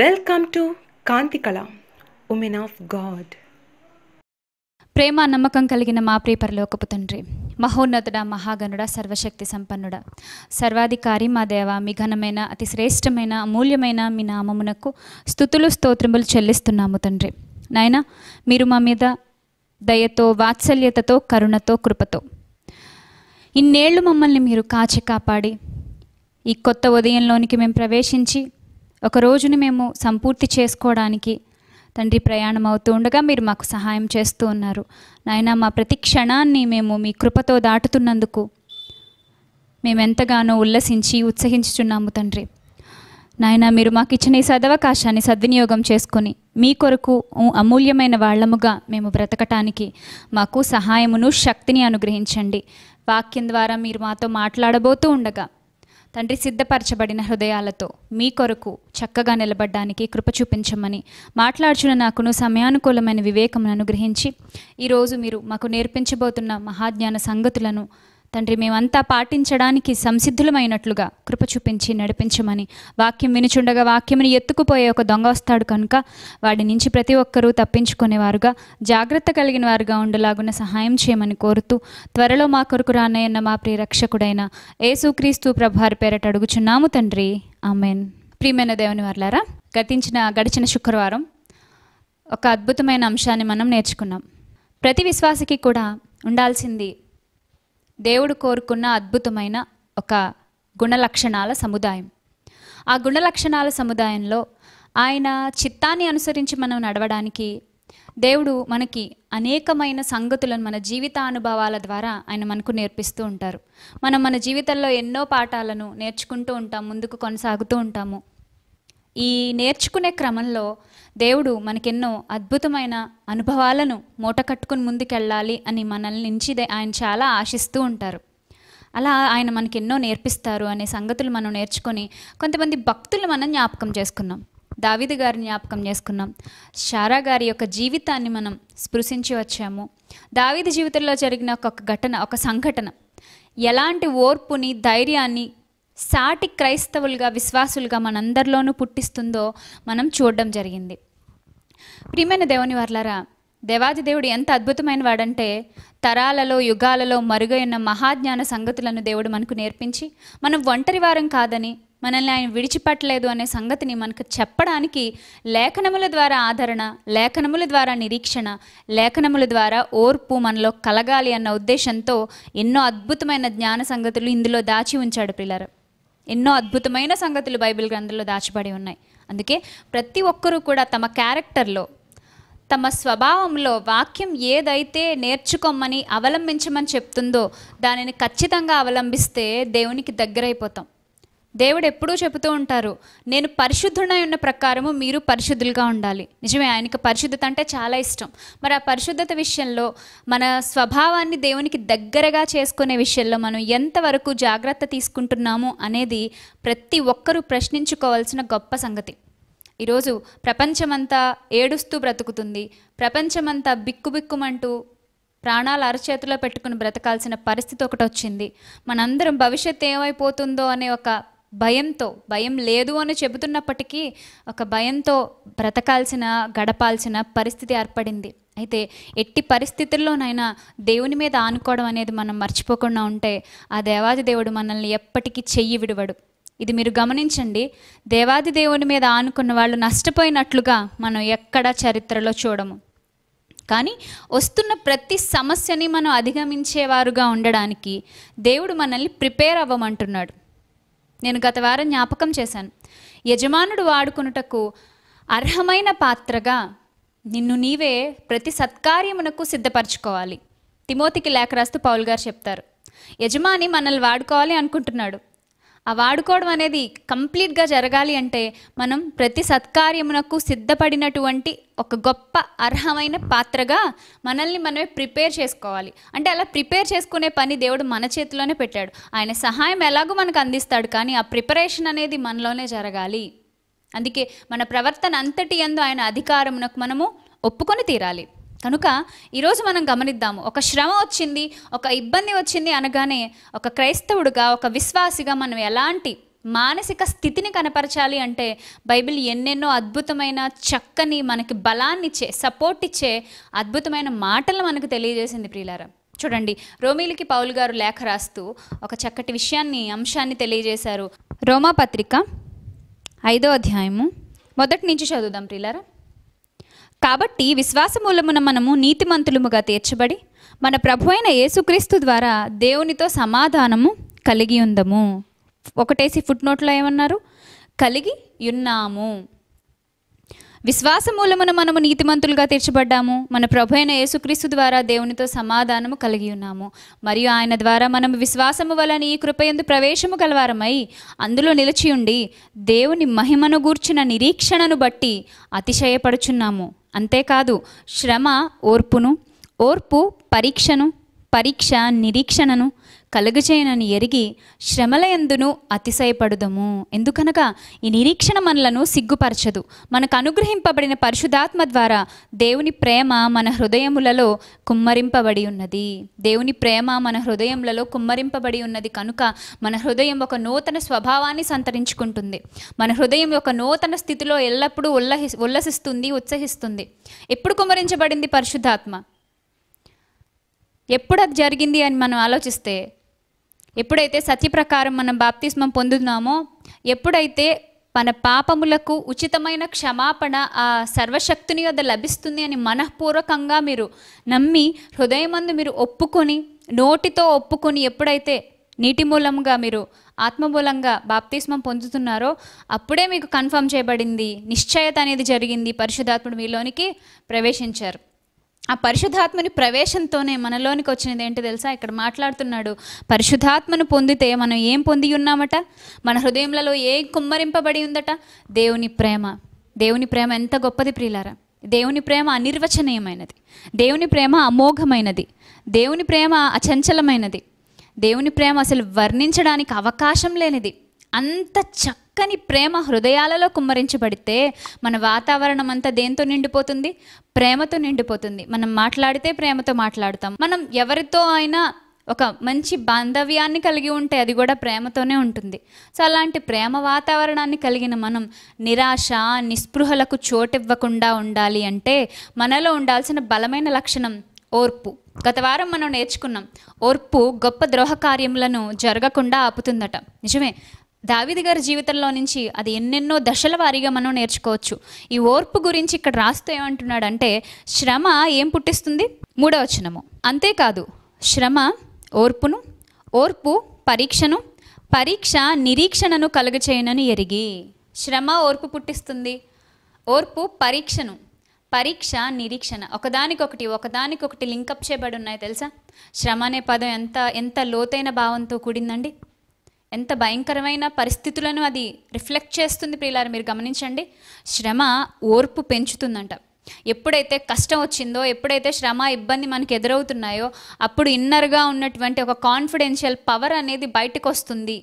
welcome to Kanthikala women of God ప్రేమ నమ్మకం కలిగిన మా ప్రియపరలోకపు తండ్రి మహోన్నతుడ మహాగణుడ సర్వశక్తి సంపన్నుడ సర్వాధికారి మా దేవ మీ ఘనమైన అతి శ్రేష్టమైన అమూల్యమైన మీ నామమునకు స్థుతులు స్తోత్రములు చెల్లిస్తున్నాము తండ్రి నాయన మీరు మా మీద దయతో వాత్సల్యతతో కరుణతో కృపతో ఇన్నేళ్లు మమ్మల్ని మీరు కాచి కాపాడి ఈ కొత్త ఉదయంలోనికి మేము ప్రవేశించి ఒక రోజుని మేము సంపూర్తి చేసుకోవడానికి తండ్రి ప్రయాణం అవుతూ ఉండగా మీరు మాకు సహాయం చేస్తూ ఉన్నారు నాయన మా ప్రతి క్షణాన్ని మేము మీ కృపతో దాటుతున్నందుకు మేమెంతగానో ఉల్లసించి ఉత్సహించుచున్నాము తండ్రి నాయన మీరు మాకు ఇచ్చిన ఈ సదవకాశాన్ని సద్వినియోగం చేసుకొని మీ కొరకు అమూల్యమైన వాళ్లముగా మేము బ్రతకటానికి మాకు సహాయమును శక్తిని అనుగ్రహించండి వాక్యం ద్వారా మీరు మాతో మాట్లాడబోతూ ఉండగా తండ్రి సిద్ధపరచబడిన హృదయాలతో మీ కొరకు చక్కగా నిలబడ్డానికి కృప చూపించమని మాట్లాడుచున్న నాకును సమయానుకూలమైన వివేకమును అనుగ్రహించి ఈరోజు మీరు మాకు నేర్పించబోతున్న మహాజ్ఞాన సంగతులను తండ్రి మేమంతా పాటించడానికి సంసిద్ధులమైనట్లుగా కృప చూపించి నడిపించమని వాక్యం వినుచుండగా వాక్యముని ఎత్తుకుపోయే ఒక దొంగ వస్తాడు కనుక వాడి నుంచి ప్రతి ఒక్కరూ తప్పించుకునేవారుగా జాగ్రత్త కలిగిన వారుగా ఉండలాగున సహాయం చేయమని కోరుతూ త్వరలో మా కొరకు రానయ్యన్న మా రక్షకుడైన యేసుక్రీస్తు ప్రభారి పేరట అడుగుచున్నాము తండ్రి ఆమెన్ ప్రియమైన దేవుని వర్లారా గతించిన గడిచిన శుక్రవారం ఒక అద్భుతమైన అంశాన్ని మనం నేర్చుకున్నాం ప్రతి విశ్వాసకి కూడా ఉండాల్సింది దేవుడు కోరుకున్న అద్భుతమైన ఒక గుణలక్షణాల సముదాయం ఆ గుణలక్షణాల సముదాయంలో ఆయన చిత్తాన్ని అనుసరించి మనం నడవడానికి దేవుడు మనకి అనేకమైన సంగతులను మన జీవితానుభవాల ద్వారా ఆయన మనకు నేర్పిస్తూ ఉంటారు మనం మన జీవితంలో ఎన్నో పాఠాలను నేర్చుకుంటూ ఉంటాం ముందుకు కొనసాగుతూ ఉంటాము ఈ నేర్చుకునే క్రమంలో దేవుడు మనకెన్నో అద్భుతమైన అనుభవాలను మూట కట్టుకుని ముందుకెళ్ళాలి అని మనల్ని నుంచి ఆయన చాలా ఆశిస్తూ ఉంటారు అలా ఆయన మనకెన్నో నేర్పిస్తారు అనే సంగతులు మనం నేర్చుకొని కొంతమంది భక్తులు మనం జ్ఞాపకం చేసుకున్నాం దావిది గారి జ్ఞాపకం చేసుకున్నాం షారా గారి యొక్క జీవితాన్ని మనం స్పృశించి వచ్చాము దావిద జీవితంలో జరిగిన ఒక ఘటన ఒక సంఘటన ఎలాంటి ఓర్పుని ధైర్యాన్ని సాటి క్రైస్తవులుగా విశ్వాసులుగా మనందరిలోనూ పుట్టిస్తుందో మనం చూడడం జరిగింది ప్రియమైన దేవుని వర్లరా దేవాది దేవుడు ఎంత అద్భుతమైన వాడంటే తరాలలో యుగాలలో మరుగైన మహాజ్ఞాన సంగతులను దేవుడు మనకు నేర్పించి మనం ఒంటరి వారం కాదని మనల్ని ఆయన విడిచిపెట్టలేదు అనే సంగతిని మనకు చెప్పడానికి లేఖనముల ద్వారా ఆదరణ లేఖనముల ద్వారా నిరీక్షణ లేఖనముల ద్వారా ఓర్పు మనలో కలగాలి అన్న ఉద్దేశంతో ఎన్నో అద్భుతమైన జ్ఞాన సంగతులు ఇందులో దాచి ఉంచాడు పిల్లర ఎన్నో అద్భుతమైన సంగతులు బైబిల్ గ్రంథంలో దాచిబడి ఉన్నాయి అందుకే ప్రతి ఒక్కరూ కూడా తమ క్యారెక్టర్లో తమ స్వభావంలో వాక్యం ఏదైతే నేర్చుకోమని అవలంబించమని చెప్తుందో దానిని ఖచ్చితంగా అవలంబిస్తే దేవునికి దగ్గరైపోతాం దేవుడు ఎప్పుడూ చెబుతూ ఉంటారు నేను పరిశుద్ధుడై ఉన్న ప్రకారము మీరు పరిశుద్ధులుగా ఉండాలి నిజమే ఆయనకి పరిశుద్ధత అంటే చాలా ఇష్టం మరి ఆ పరిశుద్ధత విషయంలో మన స్వభావాన్ని దేవునికి దగ్గరగా చేసుకునే విషయంలో మనం ఎంతవరకు జాగ్రత్త తీసుకుంటున్నాము అనేది ప్రతి ఒక్కరూ ప్రశ్నించుకోవాల్సిన గొప్ప సంగతి ఈరోజు ప్రపంచమంతా ఏడుస్తూ బ్రతుకుతుంది ప్రపంచమంతా బిక్కుబిక్కుమంటూ ప్రాణాలు అరచేతిలో పెట్టుకుని బ్రతకాల్సిన పరిస్థితి ఒకటి వచ్చింది మనందరం భవిష్యత్తు ఏమైపోతుందో అనే ఒక భయంతో భయం లేదు అని చెబుతున్నప్పటికీ ఒక భయంతో బ్రతకాల్సిన గడపాల్సిన పరిస్థితి ఏర్పడింది అయితే ఎట్టి పరిస్థితుల్లోనైనా దేవుని మీద ఆనుకోవడం అనేది మనం మర్చిపోకుండా ఉంటే ఆ దేవాది దేవుడు మనల్ని ఎప్పటికీ చెయ్యి విడవడు ఇది మీరు గమనించండి దేవాది దేవుని మీద ఆనుకున్న వాళ్ళు నష్టపోయినట్లుగా మనం ఎక్కడా చరిత్రలో చూడము కానీ వస్తున్న ప్రతి సమస్యని మనం అధిగమించేవారుగా ఉండడానికి దేవుడు మనల్ని ప్రిపేర్ అవ్వమంటున్నాడు నేను గత వారం జ్ఞాపకం చేశాను యజమానుడు వాడుకున్నటకు అర్హమైన పాత్రగా నిన్ను నీవే ప్రతి సత్కార్యమునకు సిద్ధపరచుకోవాలి తిమోతికి లేఖ రాస్తూ పౌల్ గారు చెప్తారు యజమాని మనల్ని వాడుకోవాలి అనుకుంటున్నాడు ఆ వాడుకోవడం అనేది కంప్లీట్గా జరగాలి అంటే మనం ప్రతి సత్కార్యమునకు సిద్ధపడినటువంటి ఒక గొప్ప అర్హమైన పాత్రగా మనల్ని మనమే ప్రిపేర్ చేసుకోవాలి అంటే అలా ప్రిపేర్ చేసుకునే పని దేవుడు మన చేతిలోనే పెట్టాడు ఆయన సహాయం ఎలాగో మనకు అందిస్తాడు కానీ ఆ ప్రిపరేషన్ అనేది మనలోనే జరగాలి అందుకే మన ప్రవర్తన అంతటి ఎందు ఆయన అధికారమునకు మనము ఒప్పుకొని తీరాలి కనుక ఈరోజు మనం గమనిద్దాము ఒక శ్రమ వచ్చింది ఒక ఇబ్బంది వచ్చింది అనగానే ఒక క్రైస్తవుడుగా ఒక విశ్వాసిగా మనం ఎలాంటి మానసిక స్థితిని కనపరచాలి అంటే బైబిల్ ఎన్నెన్నో అద్భుతమైన చక్కని మనకి బలాన్నిచ్చే సపోర్ట్ ఇచ్చే అద్భుతమైన మాటలు మనకు తెలియజేసింది ప్రియులారా చూడండి రోమిలికి పౌల్ గారు లేఖ రాస్తూ ఒక చక్కటి విషయాన్ని అంశాన్ని తెలియజేశారు రోమాపత్రిక ఐదో అధ్యాయము మొదటి నుంచి చదువుదాం ప్రియులారా కాబట్టి విశ్వాసమూలమున మనము నీతిమంతులముగా తీర్చబడి మన ప్రభు అయిన యేసుక్రీస్తు ద్వారా దేవునితో సమాధానము కలిగి ఉందము ఒకటేసి ఫుట్ నోట్లో ఏమన్నారు కలిగి ఉన్నాము విశ్వాసమూలమున మనము నీతిమంతులుగా తీర్చబడ్డాము మన ప్రభు అయిన యేసుక్రీస్తు ద్వారా దేవునితో సమాధానము కలిగి ఉన్నాము మరియు ఆయన ద్వారా మనం విశ్వాసము వలన ఈ కృపయందు ప్రవేశము కలవారమై అందులో నిలిచి ఉండి దేవుని మహిమను గూర్చిన నిరీక్షణను బట్టి అతిశయపడుచున్నాము అంతేకాదు శ్రమ ఓర్పును ఓర్పు పరీక్షను పరీక్ష నిరీక్షణను కలుగజేయనని ఎరిగి శ్రమల ఎందును అతిశయపడుదము ఎందుకనగా ఈ నిరీక్షణ మనలను సిగ్గుపరచదు మనకు అనుగ్రహింపబడిన పరిశుధాత్మ ద్వారా దేవుని ప్రేమ మన హృదయములలో కుమ్మరింపబడి ఉన్నది దేవుని ప్రేమ మన హృదయములలో కుమ్మరింపబడి ఉన్నది కనుక మన హృదయం ఒక నూతన స్వభావాన్ని సంతరించుకుంటుంది మన హృదయం ఒక నూతన స్థితిలో ఎల్లప్పుడూ ఉల్లహి ఉల్లసిస్తుంది ఉత్సహిస్తుంది ఎప్పుడు కుమ్మరించబడింది పరిశుద్ధాత్మ ఎప్పుడు అది జరిగింది అని మనం ఆలోచిస్తే ఎప్పుడైతే సత్యప్రకారం మనం బాప్తిస్మం పొందుతున్నామో ఎప్పుడైతే మన పాపములకు ఉచితమైన క్షమాపణ ఆ సర్వశక్తిని వద్ద లభిస్తుంది అని మనఃపూర్వకంగా మీరు నమ్మి హృదయమందు మీరు ఒప్పుకొని నోటితో ఒప్పుకొని ఎప్పుడైతే నీటి మూలంగా మీరు ఆత్మమూలంగా బాప్తిస్మం పొందుతున్నారో అప్పుడే మీకు కన్ఫర్మ్ చేయబడింది నిశ్చయత అనేది జరిగింది పరిశుధాత్ముడు మీలోనికి ప్రవేశించారు ఆ పరిశుధాత్మని ప్రవేశంతోనే మనలోనికి వచ్చినది ఏంటి తెలుసా ఇక్కడ మాట్లాడుతున్నాడు పరిశుధాత్మను పొందితే మనం ఏం పొంది ఉన్నామట మన హృదయంలో ఏం కుమ్మరింపబడి ఉందట దేవుని ప్రేమ దేవుని ప్రేమ ఎంత గొప్పది ప్రియులారా దేవుని ప్రేమ అనిర్వచనీయమైనది దేవుని ప్రేమ అమోఘమైనది దేవుని ప్రేమ అచంచలమైనది దేవుని ప్రేమ అసలు వర్ణించడానికి అవకాశం లేనిది అంత చక్క చక్కని ప్రేమ హృదయాలలో కుమ్మరించబడితే మన వాతావరణం అంతా దేంతో నిండిపోతుంది ప్రేమతో నిండిపోతుంది మనం మాట్లాడితే ప్రేమతో మాట్లాడతాం మనం ఎవరితో అయినా ఒక మంచి బాంధవ్యాన్ని కలిగి ఉంటే అది కూడా ప్రేమతోనే ఉంటుంది సో అలాంటి ప్రేమ వాతావరణాన్ని కలిగిన మనం నిరాశ నిస్పృహలకు చోటివ్వకుండా ఉండాలి అంటే మనలో ఉండాల్సిన బలమైన లక్షణం ఓర్పు గత వారం మనం నేర్చుకున్నాం ఓర్పు గొప్ప ద్రోహ కార్యములను జరగకుండా ఆపుతుందట నిజమే దావిది గారి జీవితంలో నుంచి అది ఎన్నెన్నో దశల వారీగా మనం నేర్చుకోవచ్చు ఈ ఓర్పు గురించి ఇక్కడ రాస్తూ ఏమంటున్నాడంటే శ్రమ ఏం పుట్టిస్తుంది మూడవచనము అంతేకాదు శ్రమ ఓర్పును ఓర్పు పరీక్షను పరీక్ష నిరీక్షణను కలుగచేయనని ఎరిగి శ్రమ ఓర్పు పుట్టిస్తుంది ఓర్పు పరీక్షను పరీక్ష నిరీక్షణ ఒకదానికొకటి ఒకదానికొకటి లింకప్ చేయబడి ఉన్నాయి తెలుసా శ్రమ అనే పదం ఎంత ఎంత లోతైన భావంతో కూడిందండి ఎంత భయంకరమైన పరిస్థితులను అది రిఫ్లెక్ట్ చేస్తుంది ప్రియులారు మీరు గమనించండి శ్రమ ఓర్పు పెంచుతుందంట ఎప్పుడైతే కష్టం వచ్చిందో ఎప్పుడైతే శ్రమ ఇబ్బంది మనకు ఎదురవుతున్నాయో అప్పుడు ఇన్నర్గా ఉన్నటువంటి ఒక కాన్ఫిడెన్షియల్ పవర్ అనేది బయటకు వస్తుంది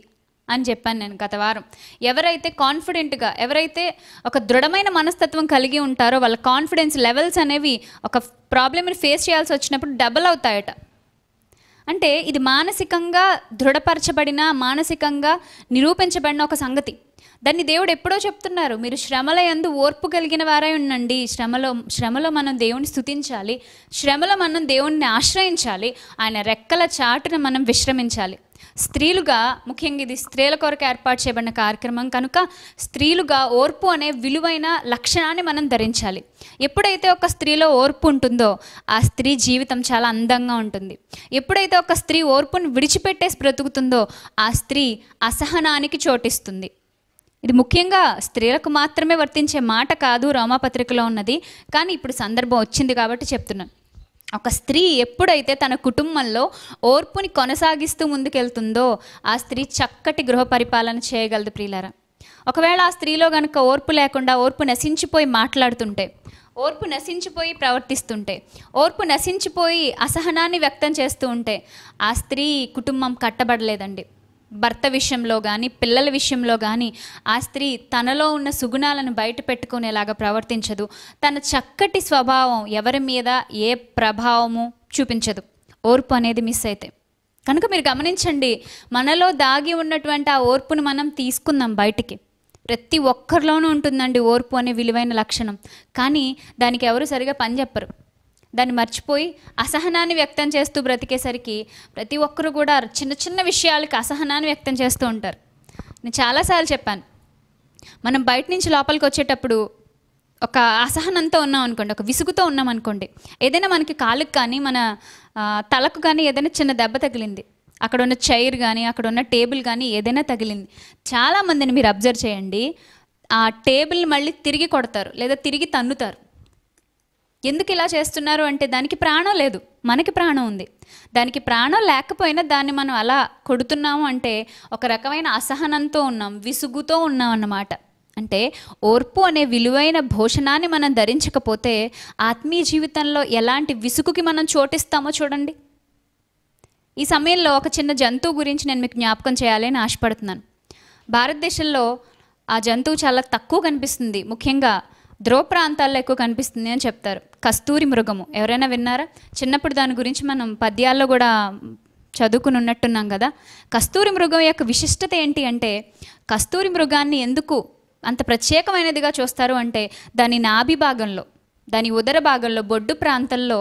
అని చెప్పాను నేను గత వారం ఎవరైతే కాన్ఫిడెంట్గా ఎవరైతే ఒక దృఢమైన మనస్తత్వం కలిగి ఉంటారో వాళ్ళ కాన్ఫిడెన్స్ లెవెల్స్ అనేవి ఒక ప్రాబ్లమ్ని ఫేస్ చేయాల్సి వచ్చినప్పుడు డబల్ అవుతాయట అంటే ఇది మానసికంగా దృఢపరచబడిన మానసికంగా నిరూపించబడిన ఒక సంగతి దాన్ని దేవుడు ఎప్పుడో చెప్తున్నారు మీరు శ్రమల ఎందు ఓర్పు కలిగిన వారై ఉండండి శ్రమలో శ్రమలో మనం దేవుని స్థుతించాలి శ్రమలో మనం దేవుణ్ణి ఆశ్రయించాలి ఆయన రెక్కల చాటును మనం విశ్రమించాలి స్త్రీలుగా ముఖ్యంగా ఇది స్త్రీల కొరకు ఏర్పాటు చేయబడిన కార్యక్రమం కనుక స్త్రీలుగా ఓర్పు అనే విలువైన లక్షణాన్ని మనం ధరించాలి ఎప్పుడైతే ఒక స్త్రీలో ఓర్పు ఉంటుందో ఆ స్త్రీ జీవితం చాలా అందంగా ఉంటుంది ఎప్పుడైతే ఒక స్త్రీ ఓర్పును విడిచిపెట్టేసి బ్రతుకుతుందో ఆ స్త్రీ అసహనానికి చోటిస్తుంది ఇది ముఖ్యంగా స్త్రీలకు మాత్రమే వర్తించే మాట కాదు రోమాపత్రికలో ఉన్నది కానీ ఇప్పుడు సందర్భం వచ్చింది కాబట్టి చెప్తున్నాను ఒక స్త్రీ ఎప్పుడైతే తన కుటుంబంలో ఓర్పుని కొనసాగిస్తూ ముందుకెళ్తుందో ఆ స్త్రీ చక్కటి గృహ పరిపాలన చేయగలదు ప్రియులారా ఒకవేళ ఆ స్త్రీలో కనుక ఓర్పు లేకుండా ఓర్పు నశించిపోయి మాట్లాడుతుంటే ఓర్పు నశించిపోయి ప్రవర్తిస్తుంటే ఓర్పు నశించిపోయి అసహనాన్ని వ్యక్తం చేస్తూ ఉంటే ఆ స్త్రీ కుటుంబం కట్టబడలేదండి భర్త విషయంలో కానీ పిల్లల విషయంలో కానీ ఆ స్త్రీ తనలో ఉన్న సుగుణాలను బయట పెట్టుకునేలాగా ప్రవర్తించదు తన చక్కటి స్వభావం ఎవరి మీద ఏ ప్రభావము చూపించదు ఓర్పు అనేది మిస్ అయితే కనుక మీరు గమనించండి మనలో దాగి ఉన్నటువంటి ఆ ఓర్పును మనం తీసుకుందాం బయటికి ప్రతి ఒక్కరిలోనూ ఉంటుందండి ఓర్పు అనే విలువైన లక్షణం కానీ దానికి ఎవరు సరిగా పని చెప్పరు దాన్ని మర్చిపోయి అసహనాన్ని వ్యక్తం చేస్తూ బ్రతికేసరికి ప్రతి ఒక్కరు కూడా చిన్న చిన్న విషయాలకి అసహనాన్ని వ్యక్తం చేస్తూ ఉంటారు నేను చాలాసార్లు చెప్పాను మనం బయట నుంచి లోపలికి వచ్చేటప్పుడు ఒక అసహనంతో ఉన్నాం అనుకోండి ఒక విసుగుతో ఉన్నాం అనుకోండి ఏదైనా మనకి కాలుకు కానీ మన తలకు కానీ ఏదైనా చిన్న దెబ్బ తగిలింది అక్కడ ఉన్న చైర్ కానీ అక్కడ ఉన్న టేబుల్ కానీ ఏదైనా తగిలింది చాలామందిని మీరు అబ్జర్వ్ చేయండి ఆ టేబుల్ మళ్ళీ తిరిగి కొడతారు లేదా తిరిగి తన్నుతారు ఎందుకు ఇలా చేస్తున్నారు అంటే దానికి ప్రాణం లేదు మనకి ప్రాణం ఉంది దానికి ప్రాణం లేకపోయినా దాన్ని మనం అలా కొడుతున్నాము అంటే ఒక రకమైన అసహనంతో ఉన్నాం విసుగుతో ఉన్నాం అన్నమాట అంటే ఓర్పు అనే విలువైన భోషణాన్ని మనం ధరించకపోతే ఆత్మీయ జీవితంలో ఎలాంటి విసుగుకి మనం చోటిస్తామో చూడండి ఈ సమయంలో ఒక చిన్న జంతువు గురించి నేను మీకు జ్ఞాపకం చేయాలని ఆశపడుతున్నాను భారతదేశంలో ఆ జంతువు చాలా తక్కువ కనిపిస్తుంది ముఖ్యంగా ధ్రువ ప్రాంతాల్లో ఎక్కువ కనిపిస్తుంది అని చెప్తారు కస్తూరి మృగము ఎవరైనా విన్నారా చిన్నప్పుడు దాని గురించి మనం పద్యాల్లో కూడా చదువుకుని ఉన్నట్టున్నాం కదా కస్తూరి మృగం యొక్క విశిష్టత ఏంటి అంటే కస్తూరి మృగాన్ని ఎందుకు అంత ప్రత్యేకమైనదిగా చూస్తారు అంటే దాని నాభి భాగంలో దాని ఉదర భాగంలో బొడ్డు ప్రాంతంలో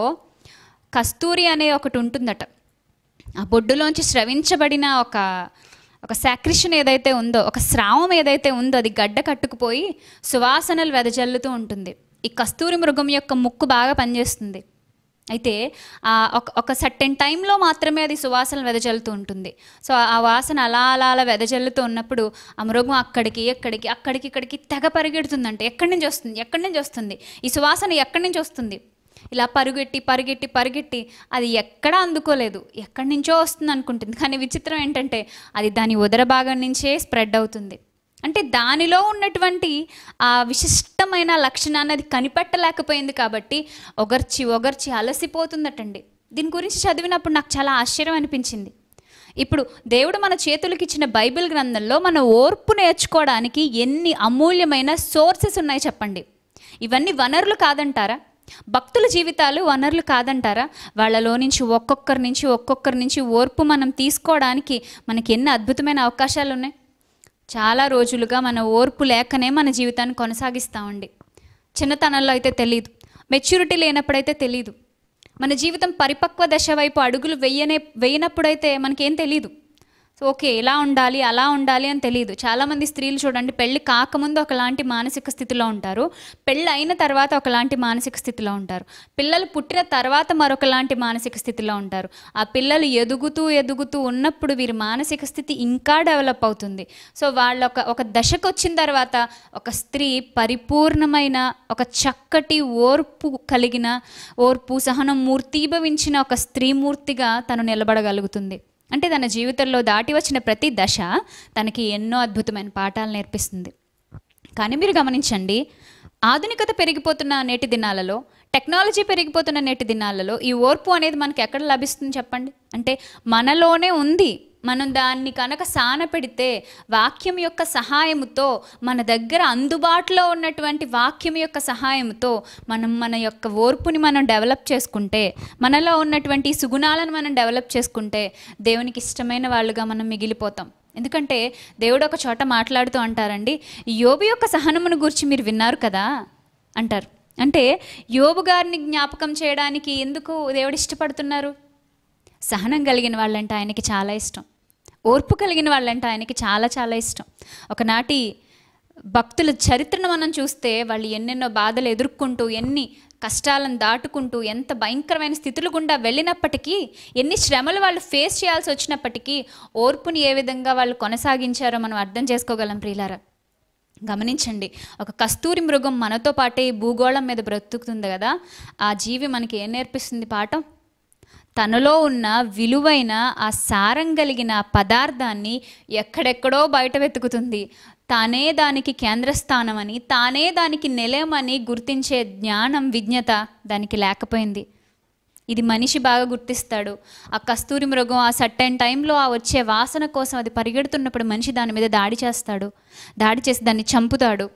కస్తూరి అనే ఒకటి ఉంటుందట ఆ బొడ్డులోంచి స్రవించబడిన ఒక ఒక సాక్రిషన్ ఏదైతే ఉందో ఒక స్రావం ఏదైతే ఉందో అది గడ్డ కట్టుకుపోయి సువాసనలు వెదజల్లుతూ ఉంటుంది ఈ కస్తూరి మృగం యొక్క ముక్కు బాగా పనిచేస్తుంది అయితే ఒక సర్టెన్ టైంలో మాత్రమే అది సువాసన వెదజల్లుతూ ఉంటుంది సో ఆ వాసన అలా అలా అలా వెదజల్లుతూ ఉన్నప్పుడు ఆ మృగం అక్కడికి ఎక్కడికి అక్కడికి ఇక్కడికి తెగ పరిగెడుతుందంటే ఎక్కడి నుంచి వస్తుంది ఎక్కడి నుంచి వస్తుంది ఈ సువాసన ఎక్కడి నుంచి వస్తుంది ఇలా పరుగెట్టి పరుగెట్టి పరుగెట్టి అది ఎక్కడా అందుకోలేదు ఎక్కడి నుంచో వస్తుంది అనుకుంటుంది కానీ విచిత్రం ఏంటంటే అది దాని ఉదర భాగం నుంచే స్ప్రెడ్ అవుతుంది అంటే దానిలో ఉన్నటువంటి ఆ విశిష్టమైన లక్షణాన్ని అది కనిపెట్టలేకపోయింది కాబట్టి ఒగర్చి ఒగర్చి అలసిపోతుందటండి దీని గురించి చదివినప్పుడు నాకు చాలా ఆశ్చర్యం అనిపించింది ఇప్పుడు దేవుడు మన చేతులకి ఇచ్చిన బైబిల్ గ్రంథంలో మన ఓర్పు నేర్చుకోవడానికి ఎన్ని అమూల్యమైన సోర్సెస్ ఉన్నాయి చెప్పండి ఇవన్నీ వనరులు కాదంటారా భక్తుల జీవితాలు వనరులు కాదంటారా వాళ్ళలో నుంచి ఒక్కొక్కరి నుంచి ఒక్కొక్కరి నుంచి ఓర్పు మనం తీసుకోవడానికి మనకి ఎన్ని అద్భుతమైన అవకాశాలు ఉన్నాయి చాలా రోజులుగా మన ఓర్పు లేకనే మన జీవితాన్ని ఉండి చిన్నతనంలో అయితే తెలియదు మెచ్యూరిటీ లేనప్పుడైతే తెలియదు మన జీవితం పరిపక్వ దశ వైపు అడుగులు వెయ్యనే వేయనప్పుడైతే మనకేం తెలియదు సో ఓకే ఇలా ఉండాలి అలా ఉండాలి అని తెలియదు చాలామంది స్త్రీలు చూడండి పెళ్ళి కాకముందు ఒకలాంటి మానసిక స్థితిలో ఉంటారు పెళ్ళి అయిన తర్వాత ఒకలాంటి మానసిక స్థితిలో ఉంటారు పిల్లలు పుట్టిన తర్వాత మరొకలాంటి మానసిక స్థితిలో ఉంటారు ఆ పిల్లలు ఎదుగుతూ ఎదుగుతూ ఉన్నప్పుడు వీరి మానసిక స్థితి ఇంకా డెవలప్ అవుతుంది సో వాళ్ళ ఒక ఒక దశకు వచ్చిన తర్వాత ఒక స్త్రీ పరిపూర్ణమైన ఒక చక్కటి ఓర్పు కలిగిన ఓర్పు సహనం మూర్తిభవించిన ఒక స్త్రీమూర్తిగా తను నిలబడగలుగుతుంది అంటే తన జీవితంలో దాటి వచ్చిన ప్రతి దశ తనకి ఎన్నో అద్భుతమైన పాఠాలు నేర్పిస్తుంది కానీ మీరు గమనించండి ఆధునికత పెరిగిపోతున్న నేటి దినాలలో టెక్నాలజీ పెరిగిపోతున్న నేటి దినాలలో ఈ ఓర్పు అనేది మనకి ఎక్కడ లభిస్తుంది చెప్పండి అంటే మనలోనే ఉంది మనం దాన్ని కనుక సాన పెడితే వాక్యం యొక్క సహాయముతో మన దగ్గర అందుబాటులో ఉన్నటువంటి వాక్యం యొక్క సహాయముతో మనం మన యొక్క ఓర్పుని మనం డెవలప్ చేసుకుంటే మనలో ఉన్నటువంటి సుగుణాలను మనం డెవలప్ చేసుకుంటే దేవునికి ఇష్టమైన వాళ్ళుగా మనం మిగిలిపోతాం ఎందుకంటే దేవుడు ఒక చోట మాట్లాడుతూ అంటారండి యోబు యొక్క సహనమును గురించి మీరు విన్నారు కదా అంటారు అంటే యోబు గారిని జ్ఞాపకం చేయడానికి ఎందుకు దేవుడు ఇష్టపడుతున్నారు సహనం కలిగిన వాళ్ళంటే ఆయనకి చాలా ఇష్టం ఓర్పు కలిగిన వాళ్ళంటే ఆయనకి చాలా చాలా ఇష్టం ఒకనాటి భక్తుల చరిత్రను మనం చూస్తే వాళ్ళు ఎన్నెన్నో బాధలు ఎదుర్కొంటూ ఎన్ని కష్టాలను దాటుకుంటూ ఎంత భయంకరమైన స్థితులు గుండా వెళ్ళినప్పటికీ ఎన్ని శ్రమలు వాళ్ళు ఫేస్ చేయాల్సి వచ్చినప్పటికీ ఓర్పుని ఏ విధంగా వాళ్ళు కొనసాగించారో మనం అర్థం చేసుకోగలం ప్రియులారా గమనించండి ఒక కస్తూరి మృగం మనతో పాటే ఈ భూగోళం మీద బ్రతుకుతుంది కదా ఆ జీవి మనకి ఏం నేర్పిస్తుంది పాఠం తనలో ఉన్న విలువైన ఆ సారం కలిగిన పదార్థాన్ని ఎక్కడెక్కడో బయట వెతుకుతుంది తానే దానికి కేంద్రస్థానమని తానే దానికి నిలయమని గుర్తించే జ్ఞానం విజ్ఞత దానికి లేకపోయింది ఇది మనిషి బాగా గుర్తిస్తాడు ఆ కస్తూరి మృగం ఆ సర్టైన్ టైంలో ఆ వచ్చే వాసన కోసం అది పరిగెడుతున్నప్పుడు మనిషి దాని మీద దాడి చేస్తాడు దాడి చేసి దాన్ని చంపుతాడు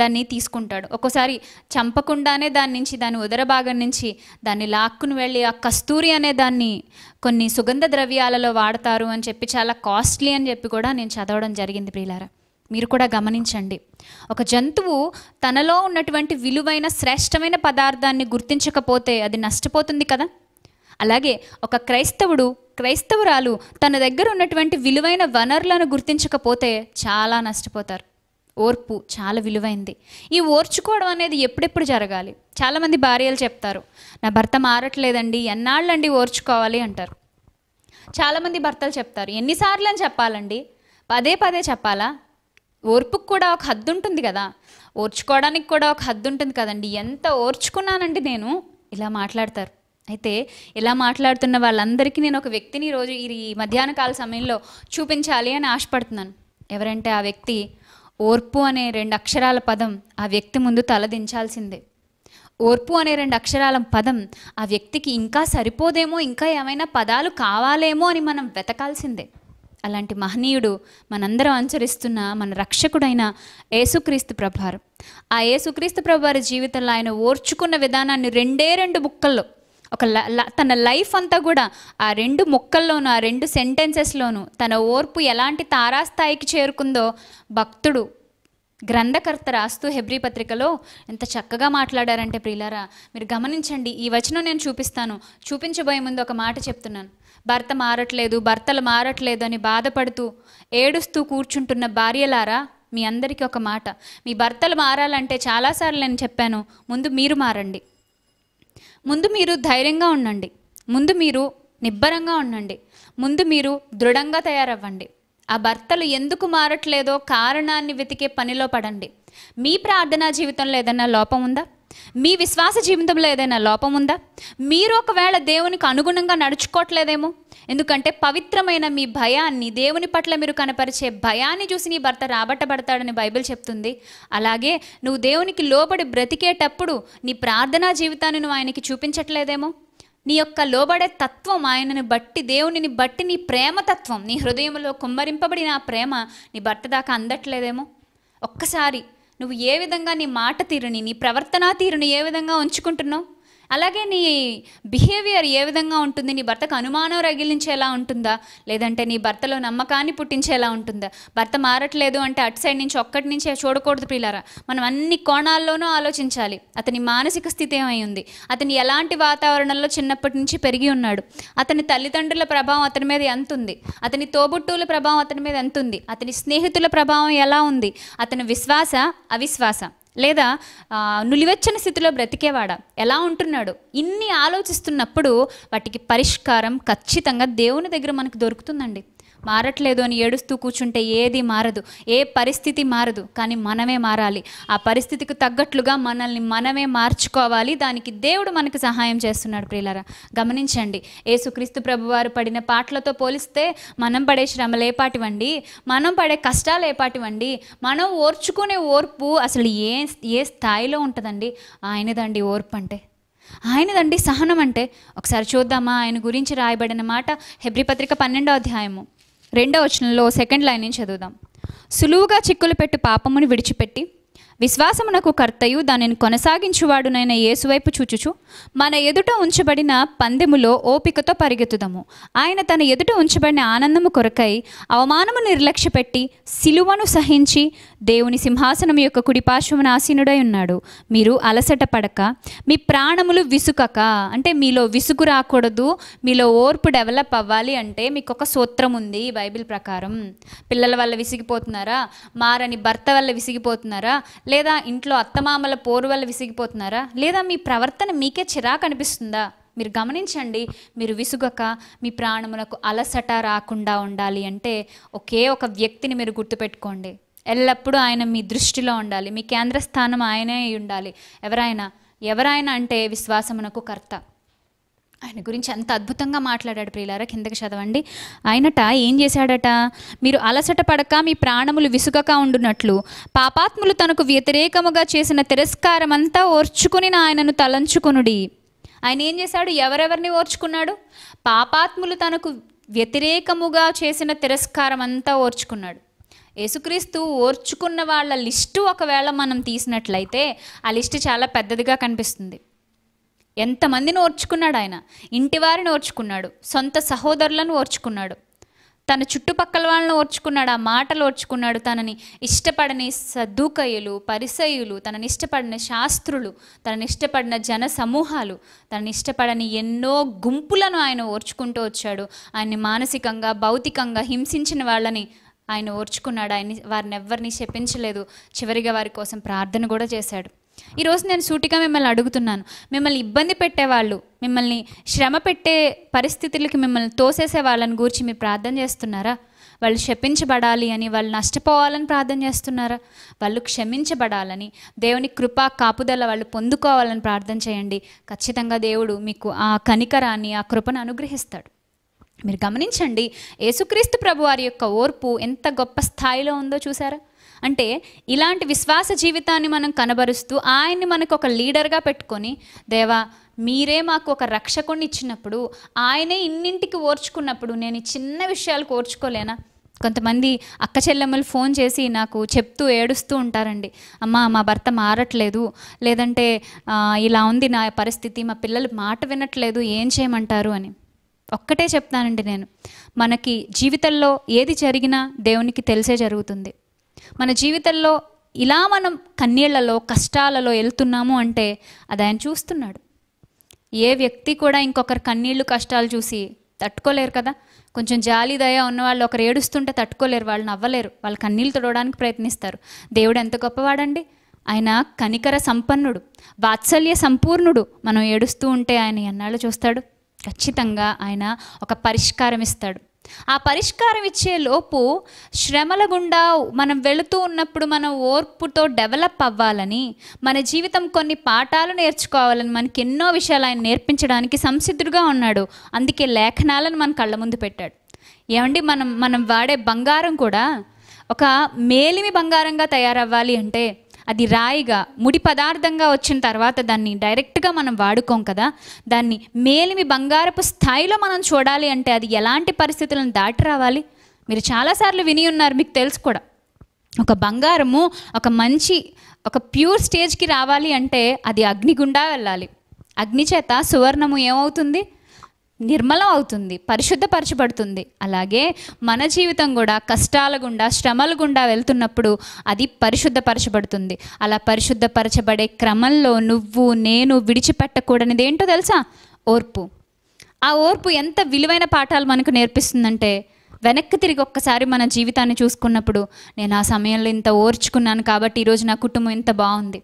దాన్ని తీసుకుంటాడు ఒక్కోసారి చంపకుండానే దాని నుంచి దాని ఉదర భాగం నుంచి దాన్ని లాక్కుని వెళ్ళి ఆ కస్తూరి అనే దాన్ని కొన్ని సుగంధ ద్రవ్యాలలో వాడతారు అని చెప్పి చాలా కాస్ట్లీ అని చెప్పి కూడా నేను చదవడం జరిగింది ప్రియులారా మీరు కూడా గమనించండి ఒక జంతువు తనలో ఉన్నటువంటి విలువైన శ్రేష్టమైన పదార్థాన్ని గుర్తించకపోతే అది నష్టపోతుంది కదా అలాగే ఒక క్రైస్తవుడు క్రైస్తవురాలు తన దగ్గర ఉన్నటువంటి విలువైన వనరులను గుర్తించకపోతే చాలా నష్టపోతారు ఓర్పు చాలా విలువైంది ఈ ఓర్చుకోవడం అనేది ఎప్పుడెప్పుడు జరగాలి చాలామంది భార్యలు చెప్తారు నా భర్త మారట్లేదండి ఎన్నాళ్ళండి ఓర్చుకోవాలి అంటారు చాలామంది భర్తలు చెప్తారు ఎన్నిసార్లు అని చెప్పాలండి పదే పదే చెప్పాలా ఓర్పుకు కూడా ఒక హద్దు ఉంటుంది కదా ఓర్చుకోవడానికి కూడా ఒక హద్దు ఉంటుంది కదండి ఎంత ఓర్చుకున్నానండి నేను ఇలా మాట్లాడతారు అయితే ఇలా మాట్లాడుతున్న వాళ్ళందరికీ నేను ఒక వ్యక్తిని ఈరోజు ఈ మధ్యాహ్న కాల సమయంలో చూపించాలి అని ఆశపడుతున్నాను ఎవరంటే ఆ వ్యక్తి ఓర్పు అనే రెండు అక్షరాల పదం ఆ వ్యక్తి ముందు తలదించాల్సిందే ఓర్పు అనే రెండు అక్షరాల పదం ఆ వ్యక్తికి ఇంకా సరిపోదేమో ఇంకా ఏమైనా పదాలు కావాలేమో అని మనం వెతకాల్సిందే అలాంటి మహనీయుడు మనందరం అనుసరిస్తున్న మన రక్షకుడైన యేసుక్రీస్తు ప్రభారు ఆ యేసుక్రీస్తు ప్రభారి జీవితంలో ఆయన ఓర్చుకున్న విధానాన్ని రెండే రెండు బుక్కల్లో ఒక తన లైఫ్ అంతా కూడా ఆ రెండు మొక్కల్లోనూ ఆ రెండు సెంటెన్సెస్లోనూ తన ఓర్పు ఎలాంటి తారాస్థాయికి చేరుకుందో భక్తుడు గ్రంథకర్త రాస్తూ హెబ్రి పత్రికలో ఎంత చక్కగా మాట్లాడారంటే ప్రియులారా మీరు గమనించండి ఈ వచనం నేను చూపిస్తాను చూపించబోయే ముందు ఒక మాట చెప్తున్నాను భర్త మారట్లేదు భర్తలు మారట్లేదు అని బాధపడుతూ ఏడుస్తూ కూర్చుంటున్న భార్యలారా మీ అందరికీ ఒక మాట మీ భర్తలు మారాలంటే చాలాసార్లు నేను చెప్పాను ముందు మీరు మారండి ముందు మీరు ధైర్యంగా ఉండండి ముందు మీరు నిబ్బరంగా ఉండండి ముందు మీరు దృఢంగా తయారవ్వండి ఆ భర్తలు ఎందుకు మారట్లేదో కారణాన్ని వెతికే పనిలో పడండి మీ ప్రార్థనా జీవితంలో ఏదన్నా లోపం ఉందా మీ విశ్వాస జీవితంలో ఏదైనా లోపం ఉందా మీరు ఒకవేళ దేవునికి అనుగుణంగా నడుచుకోవట్లేదేమో ఎందుకంటే పవిత్రమైన మీ భయాన్ని దేవుని పట్ల మీరు కనపరిచే భయాన్ని చూసి నీ భర్త రాబట్టబడతాడని బైబిల్ చెప్తుంది అలాగే నువ్వు దేవునికి లోబడి బ్రతికేటప్పుడు నీ ప్రార్థనా జీవితాన్ని నువ్వు ఆయనకి చూపించట్లేదేమో నీ యొక్క లోబడే తత్వం ఆయనను బట్టి దేవునిని బట్టి నీ ప్రేమ తత్వం నీ హృదయంలో కుమ్మరింపబడిన ఆ ప్రేమ నీ భర్త దాకా అందట్లేదేమో ఒక్కసారి నువ్వు ఏ విధంగా నీ మాట తీరుని నీ ప్రవర్తనా తీరుని ఏ విధంగా ఉంచుకుంటున్నావు అలాగే నీ బిహేవియర్ ఏ విధంగా ఉంటుంది నీ భర్తకు అనుమానం రగిలించేలా ఉంటుందా లేదంటే నీ భర్తలో నమ్మకాన్ని పుట్టించేలా ఉంటుందా భర్త మారట్లేదు అంటే అటు సైడ్ నుంచి ఒక్కటి నుంచే చూడకూడదు పిల్లరా మనం అన్ని కోణాల్లోనూ ఆలోచించాలి అతని మానసిక స్థితి ఏమై ఉంది అతని ఎలాంటి వాతావరణంలో చిన్నప్పటి నుంచి పెరిగి ఉన్నాడు అతని తల్లిదండ్రుల ప్రభావం అతని మీద ఎంత ఉంది అతని తోబుట్టువుల ప్రభావం అతని మీద ఎంత ఉంది అతని స్నేహితుల ప్రభావం ఎలా ఉంది అతని విశ్వాస అవిశ్వాస లేదా నులివెచ్చని స్థితిలో బ్రతికేవాడా ఎలా ఉంటున్నాడు ఇన్ని ఆలోచిస్తున్నప్పుడు వాటికి పరిష్కారం ఖచ్చితంగా దేవుని దగ్గర మనకు దొరుకుతుందండి మారట్లేదు అని ఏడుస్తూ కూర్చుంటే ఏది మారదు ఏ పరిస్థితి మారదు కానీ మనమే మారాలి ఆ పరిస్థితికి తగ్గట్లుగా మనల్ని మనమే మార్చుకోవాలి దానికి దేవుడు మనకు సహాయం చేస్తున్నాడు ప్రియులరా గమనించండి యేసుక్రీస్తు ప్రభువారు పడిన పాటలతో పోలిస్తే మనం పడే శ్రమలు ఏపాటివండి మనం పడే కష్టాలు ఏపాటివండి మనం ఓర్చుకునే ఓర్పు అసలు ఏ ఏ స్థాయిలో ఉంటుందండి ఆయనదండి ఓర్పు అంటే ఆయనదండి సహనం అంటే ఒకసారి చూద్దామా ఆయన గురించి రాయబడిన మాట హెబ్రిపత్రిక పన్నెండో అధ్యాయము రెండో వచనంలో సెకండ్ లైన్ నుంచి చదువుదాం సులువుగా చిక్కులు పెట్టు పాపమును విడిచిపెట్టి విశ్వాసమునకు కర్తయు దానిని కొనసాగించువాడునైన యేసువైపు చూచుచు మన ఎదుట ఉంచబడిన పందెములో ఓపికతో పరిగెత్తుదము ఆయన తన ఎదుట ఉంచబడిన ఆనందము కొరకై అవమానము నిర్లక్ష్యపెట్టి సిలువను సహించి దేవుని సింహాసనం యొక్క కుడిపార్శ్వమున ఆసీనుడై ఉన్నాడు మీరు అలసట పడక మీ ప్రాణములు విసుకక అంటే మీలో విసుగు రాకూడదు మీలో ఓర్పు డెవలప్ అవ్వాలి అంటే మీకు ఒక సూత్రం ఉంది బైబిల్ ప్రకారం పిల్లల వల్ల విసిగిపోతున్నారా మారని భర్త వల్ల విసిగిపోతున్నారా లేదా ఇంట్లో అత్తమామల పోరు వల్ల విసిగిపోతున్నారా లేదా మీ ప్రవర్తన మీకే చిరాకు అనిపిస్తుందా మీరు గమనించండి మీరు విసుగక మీ ప్రాణములకు అలసట రాకుండా ఉండాలి అంటే ఒకే ఒక వ్యక్తిని మీరు గుర్తుపెట్టుకోండి ఎల్లప్పుడూ ఆయన మీ దృష్టిలో ఉండాలి మీ కేంద్ర స్థానం ఆయనే ఉండాలి ఎవరైనా ఎవరైనా అంటే విశ్వాసమునకు కర్త ఆయన గురించి ఎంత అద్భుతంగా మాట్లాడాడు ప్రియులారా కిందకి చదవండి ఆయనట ఏం చేశాడట మీరు అలసట పడక మీ ప్రాణములు విసుగక ఉండునట్లు పాపాత్ములు తనకు వ్యతిరేకముగా చేసిన తిరస్కారమంతా ఓర్చుకుని ఆయనను తలంచుకునుడి ఆయన ఏం చేశాడు ఎవరెవరిని ఓర్చుకున్నాడు పాపాత్ములు తనకు వ్యతిరేకముగా చేసిన తిరస్కారం అంతా ఓర్చుకున్నాడు యేసుక్రీస్తు ఓర్చుకున్న వాళ్ళ లిస్టు ఒకవేళ మనం తీసినట్లయితే ఆ లిస్టు చాలా పెద్దదిగా కనిపిస్తుంది ఎంతమందిని ఓర్చుకున్నాడు ఆయన ఇంటివారిని ఓర్చుకున్నాడు సొంత సహోదరులను ఓర్చుకున్నాడు తన చుట్టుపక్కల వాళ్ళని ఓర్చుకున్నాడు ఆ మాటలు ఓర్చుకున్నాడు తనని ఇష్టపడని సద్దుకయులు పరిసయులు తనని ఇష్టపడిన శాస్త్రులు తనని ఇష్టపడిన జన సమూహాలు తనని ఇష్టపడని ఎన్నో గుంపులను ఆయన ఓర్చుకుంటూ వచ్చాడు ఆయన్ని మానసికంగా భౌతికంగా హింసించిన వాళ్ళని ఆయన ఓర్చుకున్నాడు ఆయన వారిని ఎవరిని శపించలేదు చివరిగా వారి కోసం ప్రార్థన కూడా చేశాడు ఈరోజు నేను సూటిగా మిమ్మల్ని అడుగుతున్నాను మిమ్మల్ని ఇబ్బంది పెట్టేవాళ్ళు మిమ్మల్ని శ్రమ పెట్టే పరిస్థితులకి మిమ్మల్ని తోసేసే వాళ్ళని గురించి మీరు ప్రార్థన చేస్తున్నారా వాళ్ళు క్షపించబడాలి అని వాళ్ళు నష్టపోవాలని ప్రార్థన చేస్తున్నారా వాళ్ళు క్షమించబడాలని దేవుని కృప కాపుదల వాళ్ళు పొందుకోవాలని ప్రార్థన చేయండి ఖచ్చితంగా దేవుడు మీకు ఆ కనికరాన్ని ఆ కృపను అనుగ్రహిస్తాడు మీరు గమనించండి యేసుక్రీస్తు ప్రభు వారి యొక్క ఓర్పు ఎంత గొప్ప స్థాయిలో ఉందో చూసారా అంటే ఇలాంటి విశ్వాస జీవితాన్ని మనం కనబరుస్తూ ఆయన్ని మనకు ఒక లీడర్గా పెట్టుకొని దేవా మీరే మాకు ఒక రక్షకుణ్ణి ఇచ్చినప్పుడు ఆయనే ఇన్నింటికి ఓర్చుకున్నప్పుడు నేను చిన్న విషయాలు ఓర్చుకోలేనా కొంతమంది అక్క చెల్లెమ్మలు ఫోన్ చేసి నాకు చెప్తూ ఏడుస్తూ ఉంటారండి అమ్మ మా భర్త మారట్లేదు లేదంటే ఇలా ఉంది నా పరిస్థితి మా పిల్లలు మాట వినట్లేదు ఏం చేయమంటారు అని ఒక్కటే చెప్తానండి నేను మనకి జీవితంలో ఏది జరిగినా దేవునికి తెలిసే జరుగుతుంది మన జీవితంలో ఇలా మనం కన్నీళ్లలో కష్టాలలో వెళ్తున్నాము అంటే అది ఆయన చూస్తున్నాడు ఏ వ్యక్తి కూడా ఇంకొకరు కన్నీళ్లు కష్టాలు చూసి తట్టుకోలేరు కదా కొంచెం జాలి దయ ఉన్నవాళ్ళు ఒకరు ఏడుస్తుంటే తట్టుకోలేరు వాళ్ళు నవ్వలేరు వాళ్ళు కన్నీళ్ళు తొడవడానికి ప్రయత్నిస్తారు దేవుడు ఎంత గొప్పవాడండి ఆయన కనికర సంపన్నుడు వాత్సల్య సంపూర్ణుడు మనం ఏడుస్తూ ఉంటే ఆయన ఎన్నాళ్ళు చూస్తాడు ఖచ్చితంగా ఆయన ఒక పరిష్కారం ఇస్తాడు ఆ పరిష్కారం ఇచ్చే లోపు శ్రమల గుండా మనం వెళుతూ ఉన్నప్పుడు మనం ఓర్పుతో డెవలప్ అవ్వాలని మన జీవితం కొన్ని పాఠాలు నేర్చుకోవాలని మనకి ఎన్నో విషయాలు ఆయన నేర్పించడానికి సంసిద్ధుడుగా ఉన్నాడు అందుకే లేఖనాలను మన కళ్ళ ముందు పెట్టాడు ఏమండి మనం మనం వాడే బంగారం కూడా ఒక మేలిమి బంగారంగా తయారవ్వాలి అంటే అది రాయిగా ముడి పదార్థంగా వచ్చిన తర్వాత దాన్ని డైరెక్ట్గా మనం వాడుకోం కదా దాన్ని మేలిమి బంగారపు స్థాయిలో మనం చూడాలి అంటే అది ఎలాంటి పరిస్థితులను దాటి రావాలి మీరు చాలాసార్లు విని ఉన్నారు మీకు తెలుసు కూడా ఒక బంగారము ఒక మంచి ఒక ప్యూర్ స్టేజ్కి రావాలి అంటే అది అగ్నిగుండా వెళ్ళాలి అగ్ని చేత సువర్ణము ఏమవుతుంది నిర్మలం అవుతుంది పరిశుద్ధపరచబడుతుంది అలాగే మన జీవితం కూడా కష్టాల గుండా శ్రమల గుండా వెళ్తున్నప్పుడు అది పరిశుద్ధపరచబడుతుంది అలా పరిశుద్ధపరచబడే క్రమంలో నువ్వు నేను విడిచిపెట్టకూడనిది ఏంటో తెలుసా ఓర్పు ఆ ఓర్పు ఎంత విలువైన పాఠాలు మనకు నేర్పిస్తుందంటే వెనక్కి తిరిగి ఒక్కసారి మన జీవితాన్ని చూసుకున్నప్పుడు నేను ఆ సమయంలో ఇంత ఓర్చుకున్నాను కాబట్టి ఈరోజు నా కుటుంబం ఇంత బాగుంది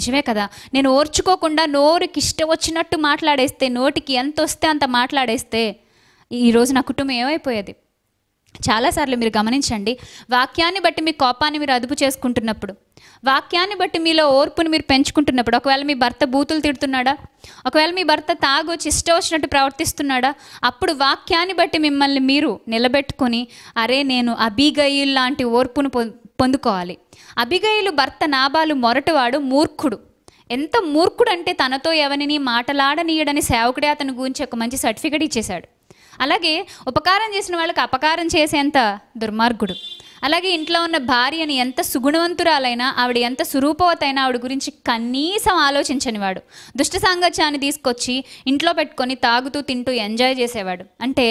నిజమే కదా నేను ఓర్చుకోకుండా నోరుకి ఇష్టం వచ్చినట్టు మాట్లాడేస్తే నోటికి ఎంత వస్తే అంత మాట్లాడేస్తే ఈరోజు నా కుటుంబం ఏమైపోయేది చాలాసార్లు మీరు గమనించండి వాక్యాన్ని బట్టి మీ కోపాన్ని మీరు అదుపు చేసుకుంటున్నప్పుడు వాక్యాన్ని బట్టి మీలో ఓర్పుని మీరు పెంచుకుంటున్నప్పుడు ఒకవేళ మీ భర్త బూతులు తిడుతున్నాడా ఒకవేళ మీ భర్త తాగొచ్చి ఇష్టం వచ్చినట్టు ప్రవర్తిస్తున్నాడా అప్పుడు వాక్యాన్ని బట్టి మిమ్మల్ని మీరు నిలబెట్టుకొని అరే నేను అబీగయిల్ లాంటి ఓర్పును పొందుకోవాలి అబిగైలు భర్త నాబాలు మొరటివాడు మూర్ఖుడు ఎంత మూర్ఖుడంటే తనతో ఎవరిని మాటలాడనీయడని సేవకుడే అతని గురించి ఒక మంచి సర్టిఫికెట్ ఇచ్చేశాడు అలాగే ఉపకారం చేసిన వాళ్ళకి అపకారం చేసేంత దుర్మార్గుడు అలాగే ఇంట్లో ఉన్న భార్యని ఎంత సుగుణవంతురాలైనా ఆవిడ ఎంత సురూపవతైనా ఆవిడ గురించి కనీసం ఆలోచించనివాడు దుష్ట సాంగత్యాన్ని తీసుకొచ్చి ఇంట్లో పెట్టుకొని తాగుతూ తింటూ ఎంజాయ్ చేసేవాడు అంటే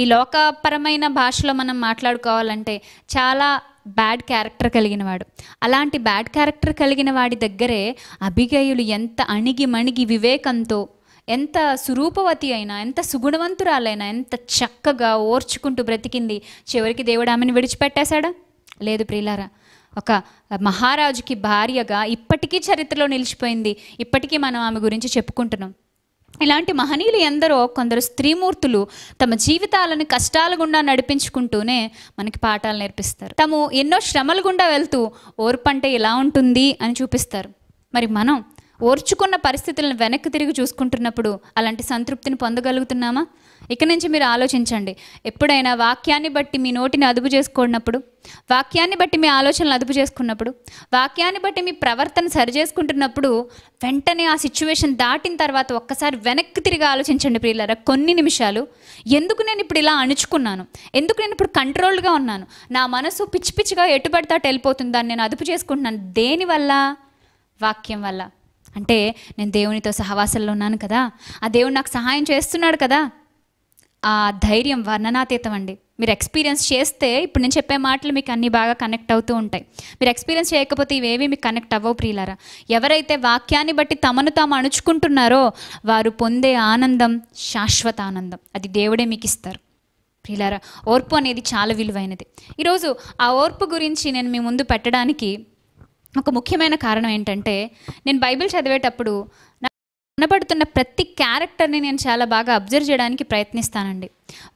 ఈ లోకపరమైన భాషలో మనం మాట్లాడుకోవాలంటే చాలా బ్యాడ్ క్యారెక్టర్ కలిగిన వాడు అలాంటి బ్యాడ్ క్యారెక్టర్ కలిగిన వాడి దగ్గరే అభిగయులు ఎంత అణిగి మణిగి వివేకంతో ఎంత సురూపవతి అయినా ఎంత సుగుణవంతురాలైనా ఎంత చక్కగా ఓర్చుకుంటూ బ్రతికింది చివరికి దేవుడు ఆమెను విడిచిపెట్టేశాడా లేదు ప్రియులారా ఒక మహారాజుకి భార్యగా ఇప్పటికీ చరిత్రలో నిలిచిపోయింది ఇప్పటికీ మనం ఆమె గురించి చెప్పుకుంటున్నాం ఇలాంటి మహనీయులు ఎందరో కొందరు స్త్రీమూర్తులు తమ జీవితాలను కష్టాల గుండా నడిపించుకుంటూనే మనకి పాఠాలు నేర్పిస్తారు తాము ఎన్నో శ్రమల గుండా వెళ్తూ ఓర్పంటే ఇలా ఉంటుంది అని చూపిస్తారు మరి మనం ఓర్చుకున్న పరిస్థితులను వెనక్కి తిరిగి చూసుకుంటున్నప్పుడు అలాంటి సంతృప్తిని పొందగలుగుతున్నామా ఇక నుంచి మీరు ఆలోచించండి ఎప్పుడైనా వాక్యాన్ని బట్టి మీ నోటిని అదుపు చేసుకున్నప్పుడు వాక్యాన్ని బట్టి మీ ఆలోచనలు అదుపు చేసుకున్నప్పుడు వాక్యాన్ని బట్టి మీ ప్రవర్తన సరి చేసుకుంటున్నప్పుడు వెంటనే ఆ సిచ్యువేషన్ దాటిన తర్వాత ఒక్కసారి వెనక్కి తిరిగి ఆలోచించండి ప్రియులరా కొన్ని నిమిషాలు ఎందుకు నేను ఇప్పుడు ఇలా అణుచుకున్నాను ఎందుకు నేను ఇప్పుడు కంట్రోల్డ్గా ఉన్నాను నా మనసు పిచ్చి పిచ్చిగా ఎటుపడితే వెళ్ళిపోతుంది వెళ్ళిపోతుందని నేను అదుపు చేసుకుంటున్నాను దేనివల్ల వాక్యం వల్ల అంటే నేను దేవునితో సహవాసంలో ఉన్నాను కదా ఆ దేవుడు నాకు సహాయం చేస్తున్నాడు కదా ఆ ధైర్యం వర్ణనాతీతం అండి మీరు ఎక్స్పీరియన్స్ చేస్తే ఇప్పుడు నేను చెప్పే మాటలు మీకు అన్నీ బాగా కనెక్ట్ అవుతూ ఉంటాయి మీరు ఎక్స్పీరియన్స్ చేయకపోతే ఇవేవి మీకు కనెక్ట్ అవ్వవు ప్రియులారా ఎవరైతే వాక్యాన్ని బట్టి తమను తాము అణుచుకుంటున్నారో వారు పొందే ఆనందం శాశ్వత ఆనందం అది దేవుడే మీకు ఇస్తారు ప్రియులారా ఓర్పు అనేది చాలా విలువైనది ఈరోజు ఆ ఓర్పు గురించి నేను మీ ముందు పెట్టడానికి ఒక ముఖ్యమైన కారణం ఏంటంటే నేను బైబిల్ చదివేటప్పుడు కనబడుతున్న ప్రతి క్యారెక్టర్ని నేను చాలా బాగా అబ్జర్వ్ చేయడానికి ప్రయత్నిస్తానండి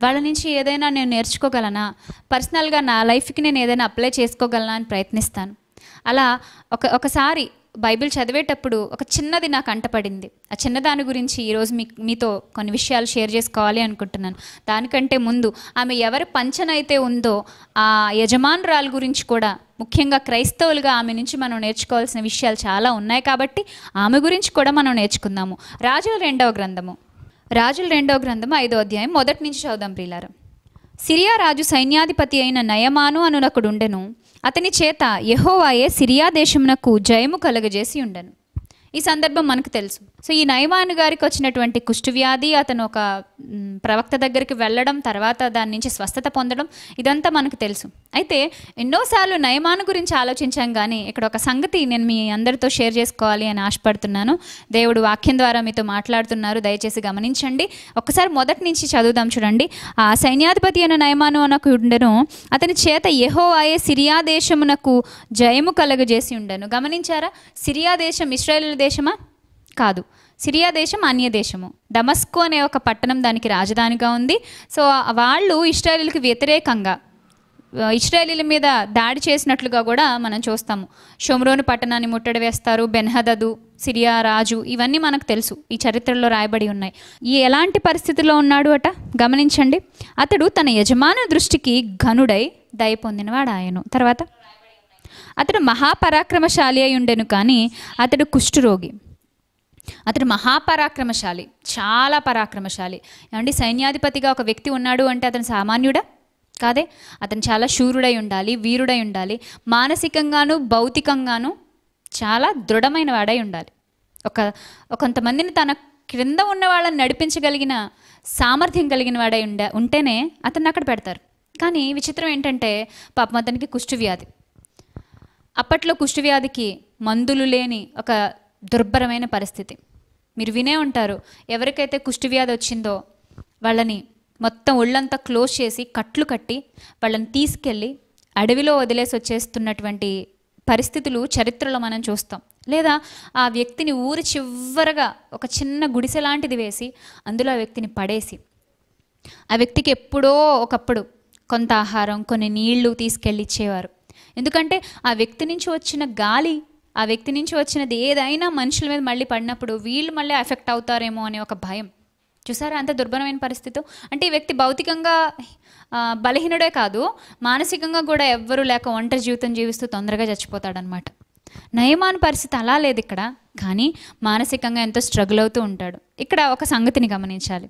వాళ్ళ నుంచి ఏదైనా నేను నేర్చుకోగలనా పర్సనల్గా నా లైఫ్కి నేను ఏదైనా అప్లై చేసుకోగలనా అని ప్రయత్నిస్తాను అలా ఒక ఒకసారి బైబిల్ చదివేటప్పుడు ఒక చిన్నది నాకు అంటపడింది ఆ చిన్నదాని గురించి ఈరోజు మీ మీతో కొన్ని విషయాలు షేర్ చేసుకోవాలి అనుకుంటున్నాను దానికంటే ముందు ఆమె ఎవరి పంచనైతే ఉందో ఆ యజమానురాలు గురించి కూడా ముఖ్యంగా క్రైస్తవులుగా ఆమె నుంచి మనం నేర్చుకోవాల్సిన విషయాలు చాలా ఉన్నాయి కాబట్టి ఆమె గురించి కూడా మనం నేర్చుకుందాము రాజుల రెండవ గ్రంథము రాజుల రెండవ గ్రంథము ఐదో అధ్యాయం మొదటి నుంచి చదుదాం ప్రియులారం సిరియా రాజు సైన్యాధిపతి అయిన నయమాను ఉండెను అతని చేత యహోవాయే సిరియా దేశమునకు జయము కలుగజేసి ఉండను ఈ సందర్భం మనకు తెలుసు సో ఈ నయమాను గారికి వచ్చినటువంటి వ్యాధి అతను ఒక ప్రవక్త దగ్గరికి వెళ్ళడం తర్వాత దాని నుంచి స్వస్థత పొందడం ఇదంతా మనకు తెలుసు అయితే ఎన్నోసార్లు నయమాను గురించి ఆలోచించాం కానీ ఇక్కడ ఒక సంగతి నేను మీ అందరితో షేర్ చేసుకోవాలి అని ఆశపడుతున్నాను దేవుడు వాక్యం ద్వారా మీతో మాట్లాడుతున్నారు దయచేసి గమనించండి ఒకసారి మొదటి నుంచి చదువుదాం చూడండి ఆ సైన్యాధిపతి అయిన నయమాను అనకు ఉండను అతని చేత యహో ఆయే సిరియా దేశమునకు జయము కలగజేసి ఉండను గమనించారా సిరియా దేశం ఇస్రాయల్ దేశమా కాదు సిరియా దేశం అన్య దేశము దమస్కు అనే ఒక పట్టణం దానికి రాజధానిగా ఉంది సో వాళ్ళు ఇస్రాయలీలకు వ్యతిరేకంగా ఇస్రాయలీల మీద దాడి చేసినట్లుగా కూడా మనం చూస్తాము షొమ్రోను పట్టణాన్ని ముట్టడి వేస్తారు బెన్హదదు సిరియా రాజు ఇవన్నీ మనకు తెలుసు ఈ చరిత్రలో రాయబడి ఉన్నాయి ఈ ఎలాంటి పరిస్థితిలో ఉన్నాడు అట గమనించండి అతడు తన యజమాను దృష్టికి ఘనుడై దయ పొందినవాడు ఆయను తర్వాత అతడు మహాపరాక్రమశాలి అయి ఉండెను కానీ అతడు కుష్ఠరోగి అతడు మహాపరాక్రమశాలి చాలా పరాక్రమశాలి ఏమండి సైన్యాధిపతిగా ఒక వ్యక్తి ఉన్నాడు అంటే అతను సామాన్యుడా కాదే అతను చాలా శూరుడై ఉండాలి వీరుడై ఉండాలి మానసికంగాను భౌతికంగాను చాలా దృఢమైన వాడై ఉండాలి ఒక కొంతమందిని తన క్రింద ఉన్న వాళ్ళని నడిపించగలిగిన సామర్థ్యం కలిగిన వాడై ఉండే ఉంటేనే అతన్ని అక్కడ పెడతారు కానీ విచిత్రం ఏంటంటే పాపం అతనికి వ్యాధి అప్పట్లో కుష్ఠవ్యాధికి మందులు లేని ఒక దుర్భరమైన పరిస్థితి మీరు వినే ఉంటారు ఎవరికైతే కుష్ఠవ్యాధి వచ్చిందో వాళ్ళని మొత్తం ఒళ్ళంతా క్లోజ్ చేసి కట్లు కట్టి వాళ్ళని తీసుకెళ్ళి అడవిలో వదిలేసి వచ్చేస్తున్నటువంటి పరిస్థితులు చరిత్రలో మనం చూస్తాం లేదా ఆ వ్యక్తిని ఊరి చివరగా ఒక చిన్న గుడిసె లాంటిది వేసి అందులో ఆ వ్యక్తిని పడేసి ఆ వ్యక్తికి ఎప్పుడో ఒకప్పుడు కొంత ఆహారం కొన్ని నీళ్లు తీసుకెళ్ళి ఇచ్చేవారు ఎందుకంటే ఆ వ్యక్తి నుంచి వచ్చిన గాలి ఆ వ్యక్తి నుంచి వచ్చినది ఏదైనా మనుషుల మీద మళ్ళీ పడినప్పుడు వీళ్ళు మళ్ళీ ఎఫెక్ట్ అవుతారేమో అనే ఒక భయం చూసారా అంత దుర్భరమైన పరిస్థితి అంటే ఈ వ్యక్తి భౌతికంగా బలహీనుడే కాదు మానసికంగా కూడా ఎవ్వరూ లేక ఒంటరి జీవితం జీవిస్తూ తొందరగా చచ్చిపోతాడనమాట నయమాన్ పరిస్థితి అలా లేదు ఇక్కడ కానీ మానసికంగా ఎంతో స్ట్రగుల్ అవుతూ ఉంటాడు ఇక్కడ ఒక సంగతిని గమనించాలి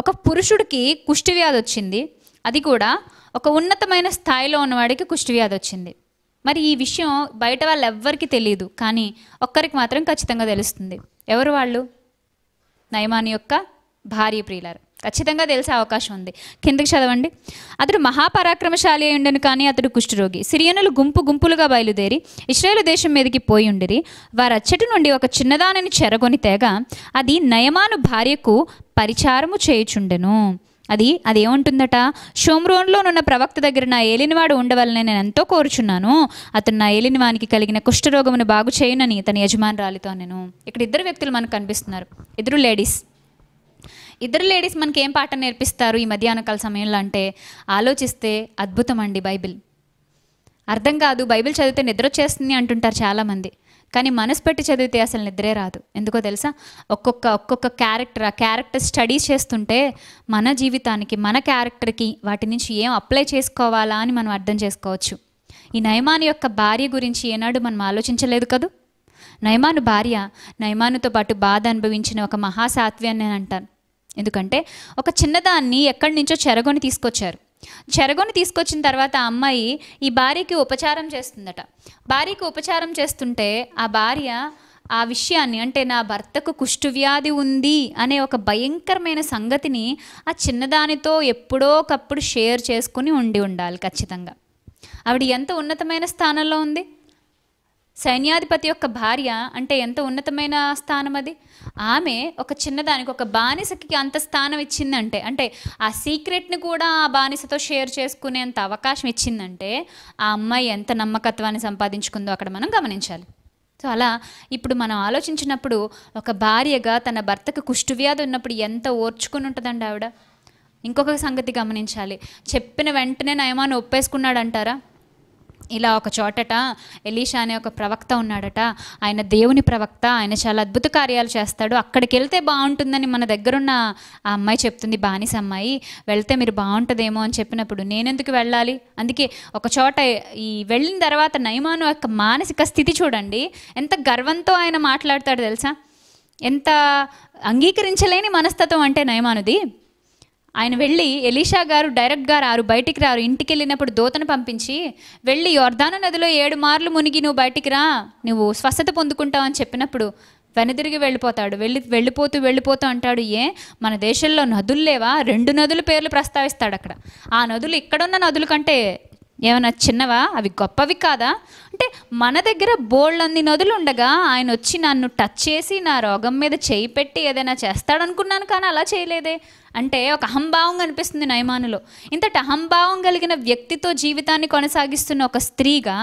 ఒక పురుషుడికి కుష్టి వ్యాధి వచ్చింది అది కూడా ఒక ఉన్నతమైన స్థాయిలో ఉన్నవాడికి కుష్ఠవ్యాధి వచ్చింది మరి ఈ విషయం బయట వాళ్ళు ఎవ్వరికి తెలియదు కానీ ఒక్కరికి మాత్రం ఖచ్చితంగా తెలుస్తుంది ఎవరు వాళ్ళు నయమాని యొక్క భార్య ప్రియులారు ఖచ్చితంగా తెలిసే అవకాశం ఉంది కిందకి చదవండి అతడు మహాపరాక్రమశాలి అయి ఉండను కానీ అతడు కుష్ఠరోగి సిరియనులు గుంపు గుంపులుగా బయలుదేరి ఇస్రాయేల్ దేశం మీదకి పోయి ఉండిరి వారు అచ్చటి నుండి ఒక చిన్నదానిని చెరగొని తేగా అది నయమాను భార్యకు పరిచారము చేయుచుండెను అది అది ఏముంటుందట షోమ్రోన్లోనున్న ప్రవక్త దగ్గర నా ఏలినవాడు ఉండవాలని నేను ఎంతో కోరుచున్నాను అతను నా ఏలినవానికి కలిగిన కుష్ఠరోగమును బాగు చేయనని తన యజమానురాలితో నేను ఇక్కడ ఇద్దరు వ్యక్తులు మనకు కనిపిస్తున్నారు ఇద్దరు లేడీస్ ఇద్దరు లేడీస్ మనకి ఏం పాఠం నేర్పిస్తారు ఈ మధ్యాహ్న కాల సమయంలో అంటే ఆలోచిస్తే అద్భుతం అండి బైబిల్ అర్థం కాదు బైబిల్ చదివితే నిద్ర వచ్చేస్తుంది అంటుంటారు చాలామంది కానీ మనసు పెట్టి చదివితే అసలు నిద్రే రాదు ఎందుకో తెలుసా ఒక్కొక్క ఒక్కొక్క క్యారెక్టర్ ఆ క్యారెక్టర్ స్టడీ చేస్తుంటే మన జీవితానికి మన క్యారెక్టర్కి వాటి నుంచి ఏం అప్లై చేసుకోవాలా అని మనం అర్థం చేసుకోవచ్చు ఈ నయమాని యొక్క భార్య గురించి ఏనాడు మనం ఆలోచించలేదు కదూ నయమాను భార్య నయమానుతో పాటు బాధ అనుభవించిన ఒక మహాసాత్వి అని నేను అంటాను ఎందుకంటే ఒక చిన్నదాన్ని ఎక్కడి నుంచో చెరగొని తీసుకొచ్చారు చెరగొని తీసుకొచ్చిన తర్వాత అమ్మాయి ఈ భార్యకి ఉపచారం చేస్తుందట భార్యకి ఉపచారం చేస్తుంటే ఆ భార్య ఆ విషయాన్ని అంటే నా భర్తకు కుష్ఠువ్యాధి ఉంది అనే ఒక భయంకరమైన సంగతిని ఆ చిన్నదానితో ఎప్పుడో ఒకప్పుడు షేర్ చేసుకుని ఉండి ఉండాలి ఖచ్చితంగా ఆవిడ ఎంత ఉన్నతమైన స్థానంలో ఉంది సైన్యాధిపతి యొక్క భార్య అంటే ఎంత ఉన్నతమైన స్థానం అది ఆమె ఒక చిన్నదానికి ఒక బానిసకి అంత స్థానం ఇచ్చిందంటే అంటే ఆ సీక్రెట్ని కూడా ఆ బానిసతో షేర్ చేసుకునేంత అవకాశం ఇచ్చిందంటే ఆ అమ్మాయి ఎంత నమ్మకత్వాన్ని సంపాదించుకుందో అక్కడ మనం గమనించాలి సో అలా ఇప్పుడు మనం ఆలోచించినప్పుడు ఒక భార్యగా తన భర్తకు కుష్ఠువ్యాధి ఉన్నప్పుడు ఎంత ఓర్చుకుని ఉంటుందండి ఆవిడ ఇంకొక సంగతి గమనించాలి చెప్పిన వెంటనే నయమాన్ని ఒప్పేసుకున్నాడంటారా ఇలా ఒక చోటట ఎలీషా అనే ఒక ప్రవక్త ఉన్నాడట ఆయన దేవుని ప్రవక్త ఆయన చాలా అద్భుత కార్యాలు చేస్తాడు అక్కడికి వెళ్తే బాగుంటుందని మన దగ్గరున్న ఆ అమ్మాయి చెప్తుంది బానిస అమ్మాయి వెళ్తే మీరు బాగుంటుందేమో అని చెప్పినప్పుడు నేనెందుకు వెళ్ళాలి అందుకే ఒక చోట ఈ వెళ్ళిన తర్వాత నయమాను యొక్క మానసిక స్థితి చూడండి ఎంత గర్వంతో ఆయన మాట్లాడతాడు తెలుసా ఎంత అంగీకరించలేని మనస్తత్వం అంటే నయమానుది ఆయన వెళ్ళి ఎలీషా గారు డైరెక్ట్ గారు ఆరు బయటికి రారు ఇంటికి వెళ్ళినప్పుడు దోతను పంపించి వెళ్ళి యోర్ధాన నదిలో ఏడు మార్లు మునిగి నువ్వు బయటికి రా నువ్వు స్వస్థత పొందుకుంటావు అని చెప్పినప్పుడు వెనదిరిగి వెళ్ళిపోతాడు వెళ్ళి వెళ్ళిపోతూ వెళ్ళిపోతూ అంటాడు ఏ మన దేశంలో నదులు లేవా రెండు నదుల పేర్లు ప్రస్తావిస్తాడు అక్కడ ఆ నదులు ఇక్కడున్న నదుల కంటే ఏమైనా చిన్నవా అవి గొప్పవి కాదా అంటే మన దగ్గర బోల్డ్ అంది నదులు ఉండగా ఆయన వచ్చి నన్ను టచ్ చేసి నా రోగం మీద చేయి పెట్టి ఏదైనా చేస్తాడనుకున్నాను కానీ అలా చేయలేదే అంటే ఒక అహంభావం కనిపిస్తుంది నయమానులో ఇంతటి అహంభావం కలిగిన వ్యక్తితో జీవితాన్ని కొనసాగిస్తున్న ఒక స్త్రీగా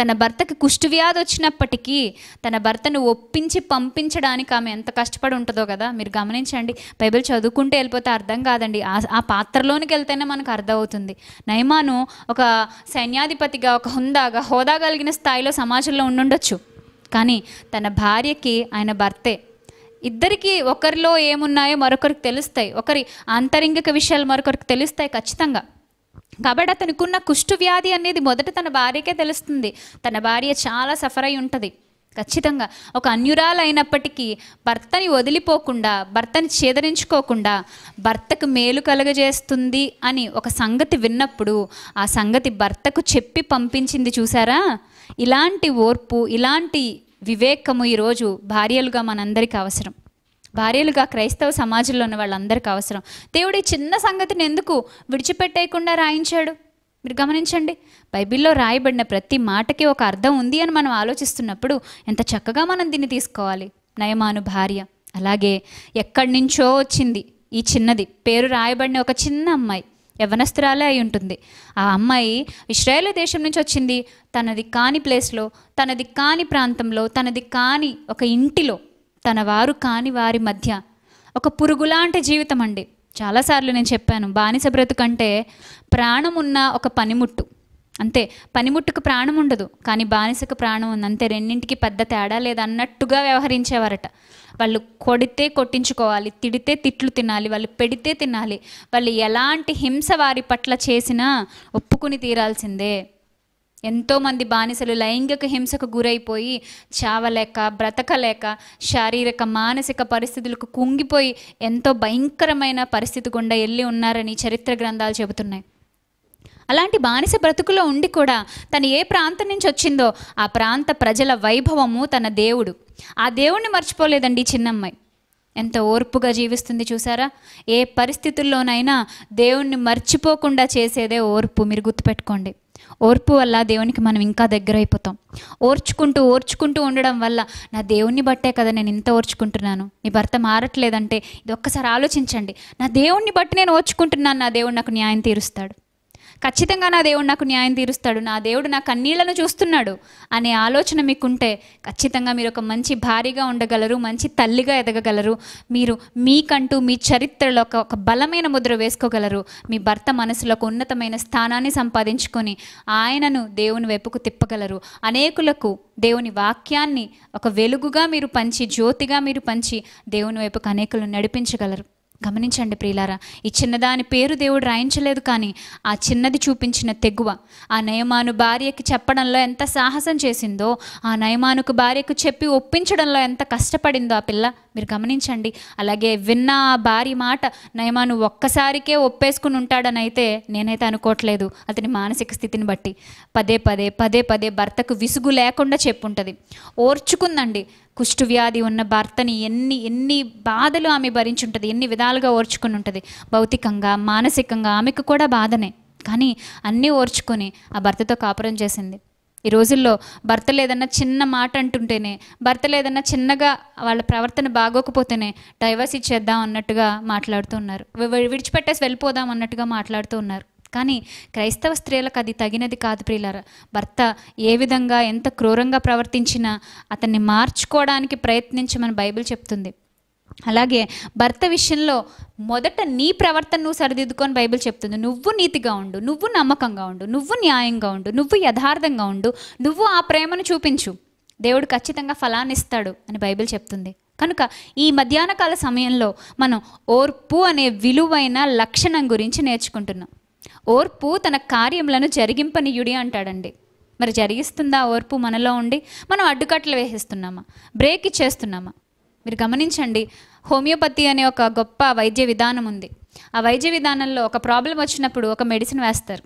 తన భర్తకి వ్యాధి వచ్చినప్పటికీ తన భర్తను ఒప్పించి పంపించడానికి ఆమె ఎంత కష్టపడి ఉంటుందో కదా మీరు గమనించండి బైబిల్ చదువుకుంటే వెళ్ళిపోతే అర్థం కాదండి ఆ పాత్రలోనికి వెళ్తేనే మనకు అర్థమవుతుంది నయమాను ఒక సైన్యాధిపతిగా ఒక హుందాగా హోదా కలిగిన స్థాయిలో సమాజంలో ఉండుండొచ్చు కానీ తన భార్యకి ఆయన భర్తే ఇద్దరికి ఒకరిలో ఏమున్నాయో మరొకరికి తెలుస్తాయి ఒకరి ఆంతరింగిక విషయాలు మరొకరికి తెలుస్తాయి ఖచ్చితంగా కాబట్టి అతనికున్న కుష్టు వ్యాధి అనేది మొదట తన భార్యకే తెలుస్తుంది తన భార్య చాలా సఫర్ అయి ఉంటుంది ఖచ్చితంగా ఒక అన్యురాలు అయినప్పటికీ భర్తని వదిలిపోకుండా భర్తని చేదరించుకోకుండా భర్తకు మేలు కలగజేస్తుంది అని ఒక సంగతి విన్నప్పుడు ఆ సంగతి భర్తకు చెప్పి పంపించింది చూసారా ఇలాంటి ఓర్పు ఇలాంటి వివేకము ఈరోజు భార్యలుగా మనందరికీ అవసరం భార్యలుగా క్రైస్తవ సమాజంలో ఉన్న వాళ్ళందరికీ అవసరం ఈ చిన్న సంగతిని ఎందుకు విడిచిపెట్టేయకుండా రాయించాడు మీరు గమనించండి బైబిల్లో రాయబడిన ప్రతి మాటకి ఒక అర్థం ఉంది అని మనం ఆలోచిస్తున్నప్పుడు ఎంత చక్కగా మనం దీన్ని తీసుకోవాలి నయమాను భార్య అలాగే ఎక్కడి నుంచో వచ్చింది ఈ చిన్నది పేరు రాయబడిన ఒక చిన్న అమ్మాయి యవనస్త్రాలే అయి ఉంటుంది ఆ అమ్మాయి ఇస్రాయేల్ దేశం నుంచి వచ్చింది తనది కాని ప్లేస్లో తనది కాని ప్రాంతంలో తనది కాని ఒక ఇంటిలో తన వారు కాని వారి మధ్య ఒక పురుగులాంటి జీవితం అండి చాలాసార్లు నేను చెప్పాను బానిస బ్రతుకంటే ప్రాణమున్న ఒక పనిముట్టు అంతే పనిముట్టుకు ప్రాణం ఉండదు కానీ బానిసకు ప్రాణం ఉంది అంతే రెండింటికి పెద్ద తేడా లేదన్నట్టుగా వ్యవహరించేవారట వాళ్ళు కొడితే కొట్టించుకోవాలి తిడితే తిట్లు తినాలి వాళ్ళు పెడితే తినాలి వాళ్ళు ఎలాంటి హింస వారి పట్ల చేసినా ఒప్పుకుని తీరాల్సిందే ఎంతోమంది బానిసలు లైంగిక హింసకు గురైపోయి చావలేక బ్రతకలేక శారీరక మానసిక పరిస్థితులకు కుంగిపోయి ఎంతో భయంకరమైన పరిస్థితి గుండా వెళ్ళి ఉన్నారని చరిత్ర గ్రంథాలు చెబుతున్నాయి అలాంటి బానిస బ్రతుకులో ఉండి కూడా తను ఏ ప్రాంతం నుంచి వచ్చిందో ఆ ప్రాంత ప్రజల వైభవము తన దేవుడు ఆ దేవుణ్ణి మర్చిపోలేదండి చిన్నమ్మాయి ఎంత ఓర్పుగా జీవిస్తుంది చూసారా ఏ పరిస్థితుల్లోనైనా దేవుణ్ణి మర్చిపోకుండా చేసేదే ఓర్పు మీరు గుర్తుపెట్టుకోండి ఓర్పు వల్ల దేవునికి మనం ఇంకా దగ్గర అయిపోతాం ఓర్చుకుంటూ ఓర్చుకుంటూ ఉండడం వల్ల నా దేవుణ్ణి బట్టే కదా నేను ఇంత ఓర్చుకుంటున్నాను నీ భర్త మారట్లేదంటే ఇది ఒక్కసారి ఆలోచించండి నా దేవుణ్ణి బట్టి నేను ఓర్చుకుంటున్నాను నా దేవుడు నాకు న్యాయం తీరుస్తాడు ఖచ్చితంగా నా దేవుడు నాకు న్యాయం తీరుస్తాడు నా దేవుడు నా కన్నీళ్లను చూస్తున్నాడు అనే ఆలోచన మీకుంటే ఖచ్చితంగా మీరు ఒక మంచి భారీగా ఉండగలరు మంచి తల్లిగా ఎదగగలరు మీరు మీకంటూ మీ చరిత్రలో ఒక బలమైన ముద్ర వేసుకోగలరు మీ భర్త మనసులో ఒక ఉన్నతమైన స్థానాన్ని సంపాదించుకొని ఆయనను దేవుని వైపుకు తిప్పగలరు అనేకులకు దేవుని వాక్యాన్ని ఒక వెలుగుగా మీరు పంచి జ్యోతిగా మీరు పంచి దేవుని వైపుకు అనేకులను నడిపించగలరు గమనించండి ప్రియులారా ఈ చిన్నదాని పేరు దేవుడు రాయించలేదు కానీ ఆ చిన్నది చూపించిన తెగువ ఆ నయమాను భార్యకి చెప్పడంలో ఎంత సాహసం చేసిందో ఆ నయమానుకు భార్యకు చెప్పి ఒప్పించడంలో ఎంత కష్టపడిందో ఆ పిల్ల మీరు గమనించండి అలాగే విన్న ఆ భార్య మాట నయమాను ఒక్కసారికే ఒప్పేసుకుని ఉంటాడని అయితే నేనైతే అనుకోవట్లేదు అతని మానసిక స్థితిని బట్టి పదే పదే పదే పదే భర్తకు విసుగు లేకుండా చెప్పుంటుంది ఓర్చుకుందండి కుష్ఠవ్యాధి ఉన్న భర్తని ఎన్ని ఎన్ని బాధలు ఆమె భరించుంటుంది ఎన్ని విధాలుగా ఓర్చుకుని ఉంటుంది భౌతికంగా మానసికంగా ఆమెకు కూడా బాధనే కానీ అన్నీ ఓర్చుకొని ఆ భర్తతో కాపురం చేసింది ఈ రోజుల్లో భర్త లేదన్నా చిన్న మాట అంటుంటేనే భర్త లేదన్నా చిన్నగా వాళ్ళ ప్రవర్తన బాగోకపోతేనే డైవర్స్ ఇచ్చేద్దాం అన్నట్టుగా మాట్లాడుతూ ఉన్నారు విడిచిపెట్టేసి వెళ్ళిపోదాం అన్నట్టుగా మాట్లాడుతూ ఉన్నారు కానీ క్రైస్తవ స్త్రీలకు అది తగినది కాదు ప్రియులారా భర్త ఏ విధంగా ఎంత క్రూరంగా ప్రవర్తించినా అతన్ని మార్చుకోవడానికి ప్రయత్నించమని బైబిల్ చెప్తుంది అలాగే భర్త విషయంలో మొదట నీ ప్రవర్తన నువ్వు సరిదిద్దుకొని బైబిల్ చెప్తుంది నువ్వు నీతిగా ఉండు నువ్వు నమ్మకంగా ఉండు నువ్వు న్యాయంగా ఉండు నువ్వు యథార్థంగా ఉండు నువ్వు ఆ ప్రేమను చూపించు దేవుడు ఖచ్చితంగా ఫలాన్ని ఇస్తాడు అని బైబిల్ చెప్తుంది కనుక ఈ మధ్యాహ్నకాల సమయంలో మనం ఓర్పు అనే విలువైన లక్షణం గురించి నేర్చుకుంటున్నాం ఓర్పు తన కార్యములను జరిగింపనీయుడి అంటాడండి మరి జరిగిస్తుందా ఓర్పు మనలో ఉండి మనం అడ్డుకట్లు వేసిస్తున్నామా బ్రేక్ ఇచ్చేస్తున్నామా మీరు గమనించండి హోమియోపతి అనే ఒక గొప్ప వైద్య విధానం ఉంది ఆ వైద్య విధానంలో ఒక ప్రాబ్లం వచ్చినప్పుడు ఒక మెడిసిన్ వేస్తారు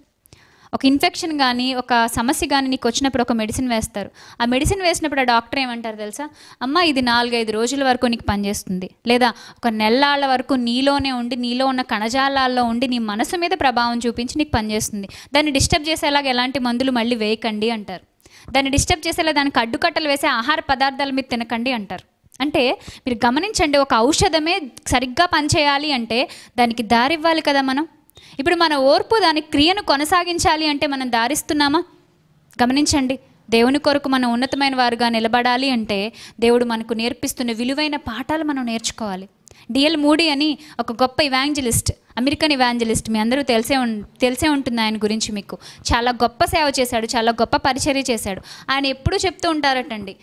ఒక ఇన్ఫెక్షన్ కానీ ఒక సమస్య కానీ నీకు వచ్చినప్పుడు ఒక మెడిసిన్ వేస్తారు ఆ మెడిసిన్ వేసినప్పుడు ఆ డాక్టర్ ఏమంటారు తెలుసా అమ్మ ఇది నాలుగైదు రోజుల వరకు నీకు పనిచేస్తుంది లేదా ఒక నెలాళ్ళ వరకు నీలోనే ఉండి నీలో ఉన్న కణజాలాల్లో ఉండి నీ మనసు మీద ప్రభావం చూపించి నీకు పనిచేస్తుంది దాన్ని డిస్టర్బ్ చేసేలాగా ఎలాంటి మందులు మళ్ళీ వేయకండి అంటారు దాన్ని డిస్టర్బ్ చేసేలా దానికి అడ్డుకట్టలు వేసే ఆహార పదార్థాలు మీద తినకండి అంటారు అంటే మీరు గమనించండి ఒక ఔషధమే సరిగ్గా పనిచేయాలి అంటే దానికి దారివ్వాలి కదా మనం ఇప్పుడు మన ఓర్పు దాని క్రియను కొనసాగించాలి అంటే మనం దారిస్తున్నామా గమనించండి దేవుని కొరకు మనం ఉన్నతమైన వారుగా నిలబడాలి అంటే దేవుడు మనకు నేర్పిస్తున్న విలువైన పాఠాలు మనం నేర్చుకోవాలి డిఎల్ మూడీ అని ఒక గొప్ప ఇవాంజలిస్ట్ అమెరికన్ ఇవాంజలిస్ట్ మీ అందరూ తెలిసే తెలిసే ఉంటుంది ఆయన గురించి మీకు చాలా గొప్ప సేవ చేశాడు చాలా గొప్ప పరిచర్య చేశాడు ఆయన ఎప్పుడూ చెప్తూ ఉంటారటండి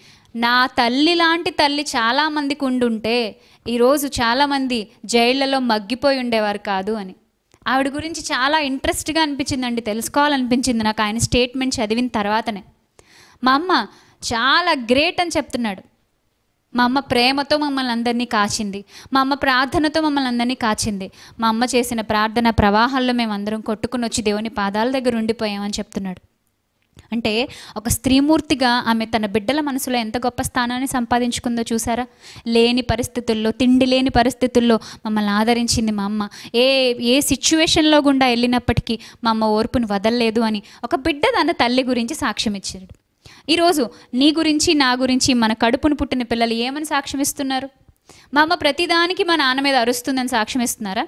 నా తల్లి లాంటి తల్లి చాలామందికి ఉండుంటే ఈరోజు చాలామంది జైళ్లలో మగ్గిపోయి ఉండేవారు కాదు అని ఆవిడ గురించి చాలా ఇంట్రెస్ట్గా అనిపించిందండి తెలుసుకోవాలనిపించింది నాకు ఆయన స్టేట్మెంట్ చదివిన తర్వాతనే మా అమ్మ చాలా గ్రేట్ అని చెప్తున్నాడు మా అమ్మ ప్రేమతో మమ్మల్ని అందరినీ కాచింది మా అమ్మ ప్రార్థనతో మమ్మల్ని అందరినీ కాచింది మా అమ్మ చేసిన ప్రార్థన ప్రవాహాల్లో మేము అందరం కొట్టుకుని వచ్చి దేవుని పాదాల దగ్గర ఉండిపోయామని చెప్తున్నాడు అంటే ఒక స్త్రీమూర్తిగా ఆమె తన బిడ్డల మనసులో ఎంత గొప్ప స్థానాన్ని సంపాదించుకుందో చూసారా లేని పరిస్థితుల్లో తిండి లేని పరిస్థితుల్లో మమ్మల్ని ఆదరించింది మా అమ్మ ఏ ఏ సిచ్యువేషన్లో గుండా వెళ్ళినప్పటికీ మా అమ్మ ఓర్పును వదలలేదు అని ఒక బిడ్డ తన తల్లి గురించి సాక్ష్యం ఇచ్చాడు ఈరోజు నీ గురించి నా గురించి మన కడుపును పుట్టిన పిల్లలు ఏమని సాక్ష్యం ఇస్తున్నారు మా అమ్మ ప్రతిదానికి మా నాన్న మీద అరుస్తుందని సాక్ష్యం ఇస్తున్నారా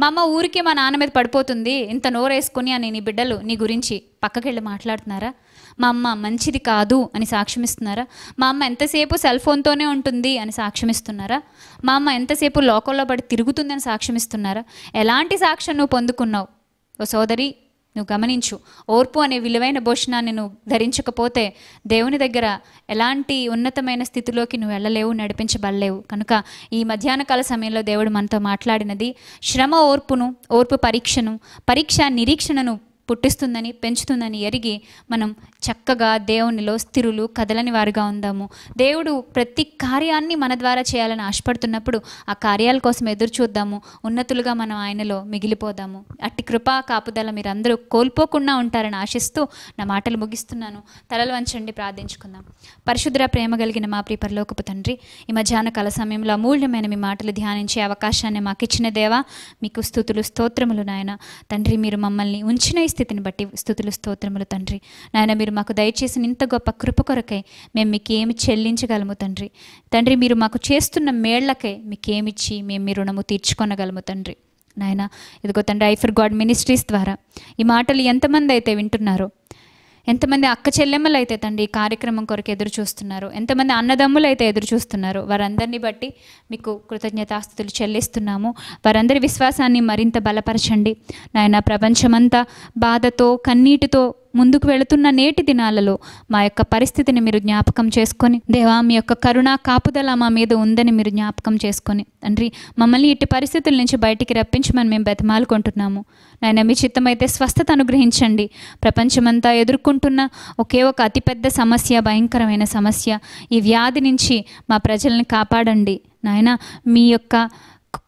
మా అమ్మ ఊరికే మా నాన్న మీద పడిపోతుంది ఇంత నోరేసుకుని అని నీ బిడ్డలు నీ గురించి పక్కకెళ్ళి మాట్లాడుతున్నారా మా అమ్మ మంచిది కాదు అని సాక్ష్యమిస్తున్నారా మా అమ్మ ఎంతసేపు సెల్ ఫోన్తోనే ఉంటుంది అని సాక్ష్యమిస్తున్నారా మా అమ్మ ఎంతసేపు లోకంలో పడి తిరుగుతుంది అని సాక్ష్యమిస్తున్నారా ఎలాంటి సాక్ష్యం నువ్వు పొందుకున్నావు ఓ సోదరి నువ్వు గమనించు ఓర్పు అనే విలువైన భోషణాన్ని నువ్వు ధరించకపోతే దేవుని దగ్గర ఎలాంటి ఉన్నతమైన స్థితిలోకి నువ్వు వెళ్ళలేవు నడిపించబడలేవు కనుక ఈ మధ్యాహ్న కాల సమయంలో దేవుడు మనతో మాట్లాడినది శ్రమ ఓర్పును ఓర్పు పరీక్షను పరీక్ష నిరీక్షణను పుట్టిస్తుందని పెంచుతుందని ఎరిగి మనం చక్కగా దేవునిలో స్థిరులు కదలని వారుగా ఉందాము దేవుడు ప్రతి కార్యాన్ని మన ద్వారా చేయాలని ఆశపడుతున్నప్పుడు ఆ కార్యాల కోసం ఎదురు చూద్దాము ఉన్నతులుగా మనం ఆయనలో మిగిలిపోదాము అట్టి కృపా కాపుదల మీరందరూ కోల్పోకుండా ఉంటారని ఆశిస్తూ నా మాటలు ముగిస్తున్నాను తలలు వంచండి ప్రార్థించుకుందాం పరిశుద్ర ప్రేమ కలిగిన మా పరలోకపు తండ్రి ఈ మధ్యాహ్న కాల సమయంలో అమూల్యమైన మీ మాటలు ధ్యానించే అవకాశాన్ని మాకిచ్చిన దేవా మీకు స్థుతులు స్తోత్రములు నాయన తండ్రి మీరు మమ్మల్ని ఉంచిన స్థితిని బట్టి స్థుతులు స్తోత్రములు తండ్రి నాయన మీరు మాకు దయచేసిన ఇంత గొప్ప కృప కొరకై మేము మీకు ఏమి చెల్లించగలము తండ్రి తండ్రి మీరు మాకు చేస్తున్న మేళ్లకై మీకేమిచ్చి మేము మీ రుణము తీర్చుకొనగలము తండ్రి నాయన ఇదిగో తండ్రి ఐఫర్ గాడ్ మినిస్ట్రీస్ ద్వారా ఈ మాటలు ఎంతమంది అయితే వింటున్నారో ఎంతమంది అక్క చెల్లెమ్మలు అయితే తండ్రి ఈ కార్యక్రమం కొరకు ఎదురు చూస్తున్నారు ఎంతమంది అన్నదమ్ములు అయితే ఎదురు చూస్తున్నారు వారందరినీ బట్టి మీకు కృతజ్ఞతాస్థుతులు చెల్లిస్తున్నాము వారందరి విశ్వాసాన్ని మరింత బలపరచండి నాయన ప్రపంచమంతా బాధతో కన్నీటితో ముందుకు వెళుతున్న నేటి దినాలలో మా యొక్క పరిస్థితిని మీరు జ్ఞాపకం చేసుకొని దేవా మీ యొక్క కరుణ కాపుదల మా మీద ఉందని మీరు జ్ఞాపకం చేసుకొని తండ్రి మమ్మల్ని ఇట్టి పరిస్థితుల నుంచి బయటికి రప్పించి మనం మేము బతిమాలుకుంటున్నాము నాయన మీ చిత్తమైతే స్వస్థత అనుగ్రహించండి ప్రపంచమంతా ఎదుర్కొంటున్న ఒకే ఒక అతిపెద్ద సమస్య భయంకరమైన సమస్య ఈ వ్యాధి నుంచి మా ప్రజల్ని కాపాడండి నాయన మీ యొక్క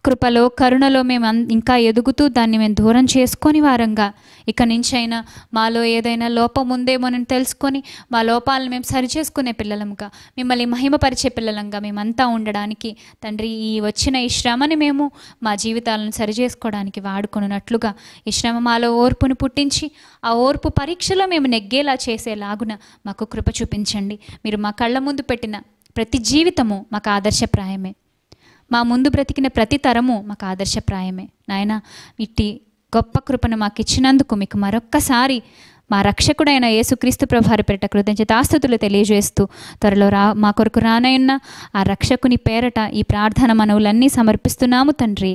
కృపలో కరుణలో మేము ఇంకా ఎదుగుతూ దాన్ని మేము దూరం చేసుకొని వారంగా ఇక నుంచి అయినా మాలో ఏదైనా లోపం ఉందేమోనని తెలుసుకొని మా లోపాలను మేము సరిచేసుకునే పిల్లలంగా మిమ్మల్ని మహిమపరిచే పిల్లలంగా మేమంతా ఉండడానికి తండ్రి ఈ వచ్చిన ఈ శ్రమని మేము మా జీవితాలను సరిచేసుకోవడానికి వాడుకున్నట్లుగా ఈ శ్రమ మాలో ఓర్పును పుట్టించి ఆ ఓర్పు పరీక్షలో మేము నెగ్గేలా చేసేలాగున మాకు కృప చూపించండి మీరు మా కళ్ళ ముందు పెట్టిన ప్రతి జీవితము మాకు ఆదర్శప్రాయమే మా ముందు బ్రతికిన ప్రతి తరము మాకు ఆదర్శప్రాయమే నాయన ఇట్టి గొప్ప కృపను మాకు ఇచ్చినందుకు మీకు మరొక్కసారి మా రక్షకుడైన యేసుక్రీస్తు ప్రభారి పేరిట కృతజ్ఞతాస్థుతులు తెలియజేస్తూ త్వరలో రా మా కొరకు రానయున్న ఆ రక్షకుని పేరట ఈ ప్రార్థన మనవులన్నీ సమర్పిస్తున్నాము తండ్రి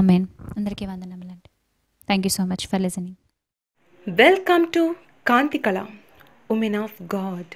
ఆమెన్ అందరికీ వందనములండి thank you so much for listening welcome to Kanthikala women of God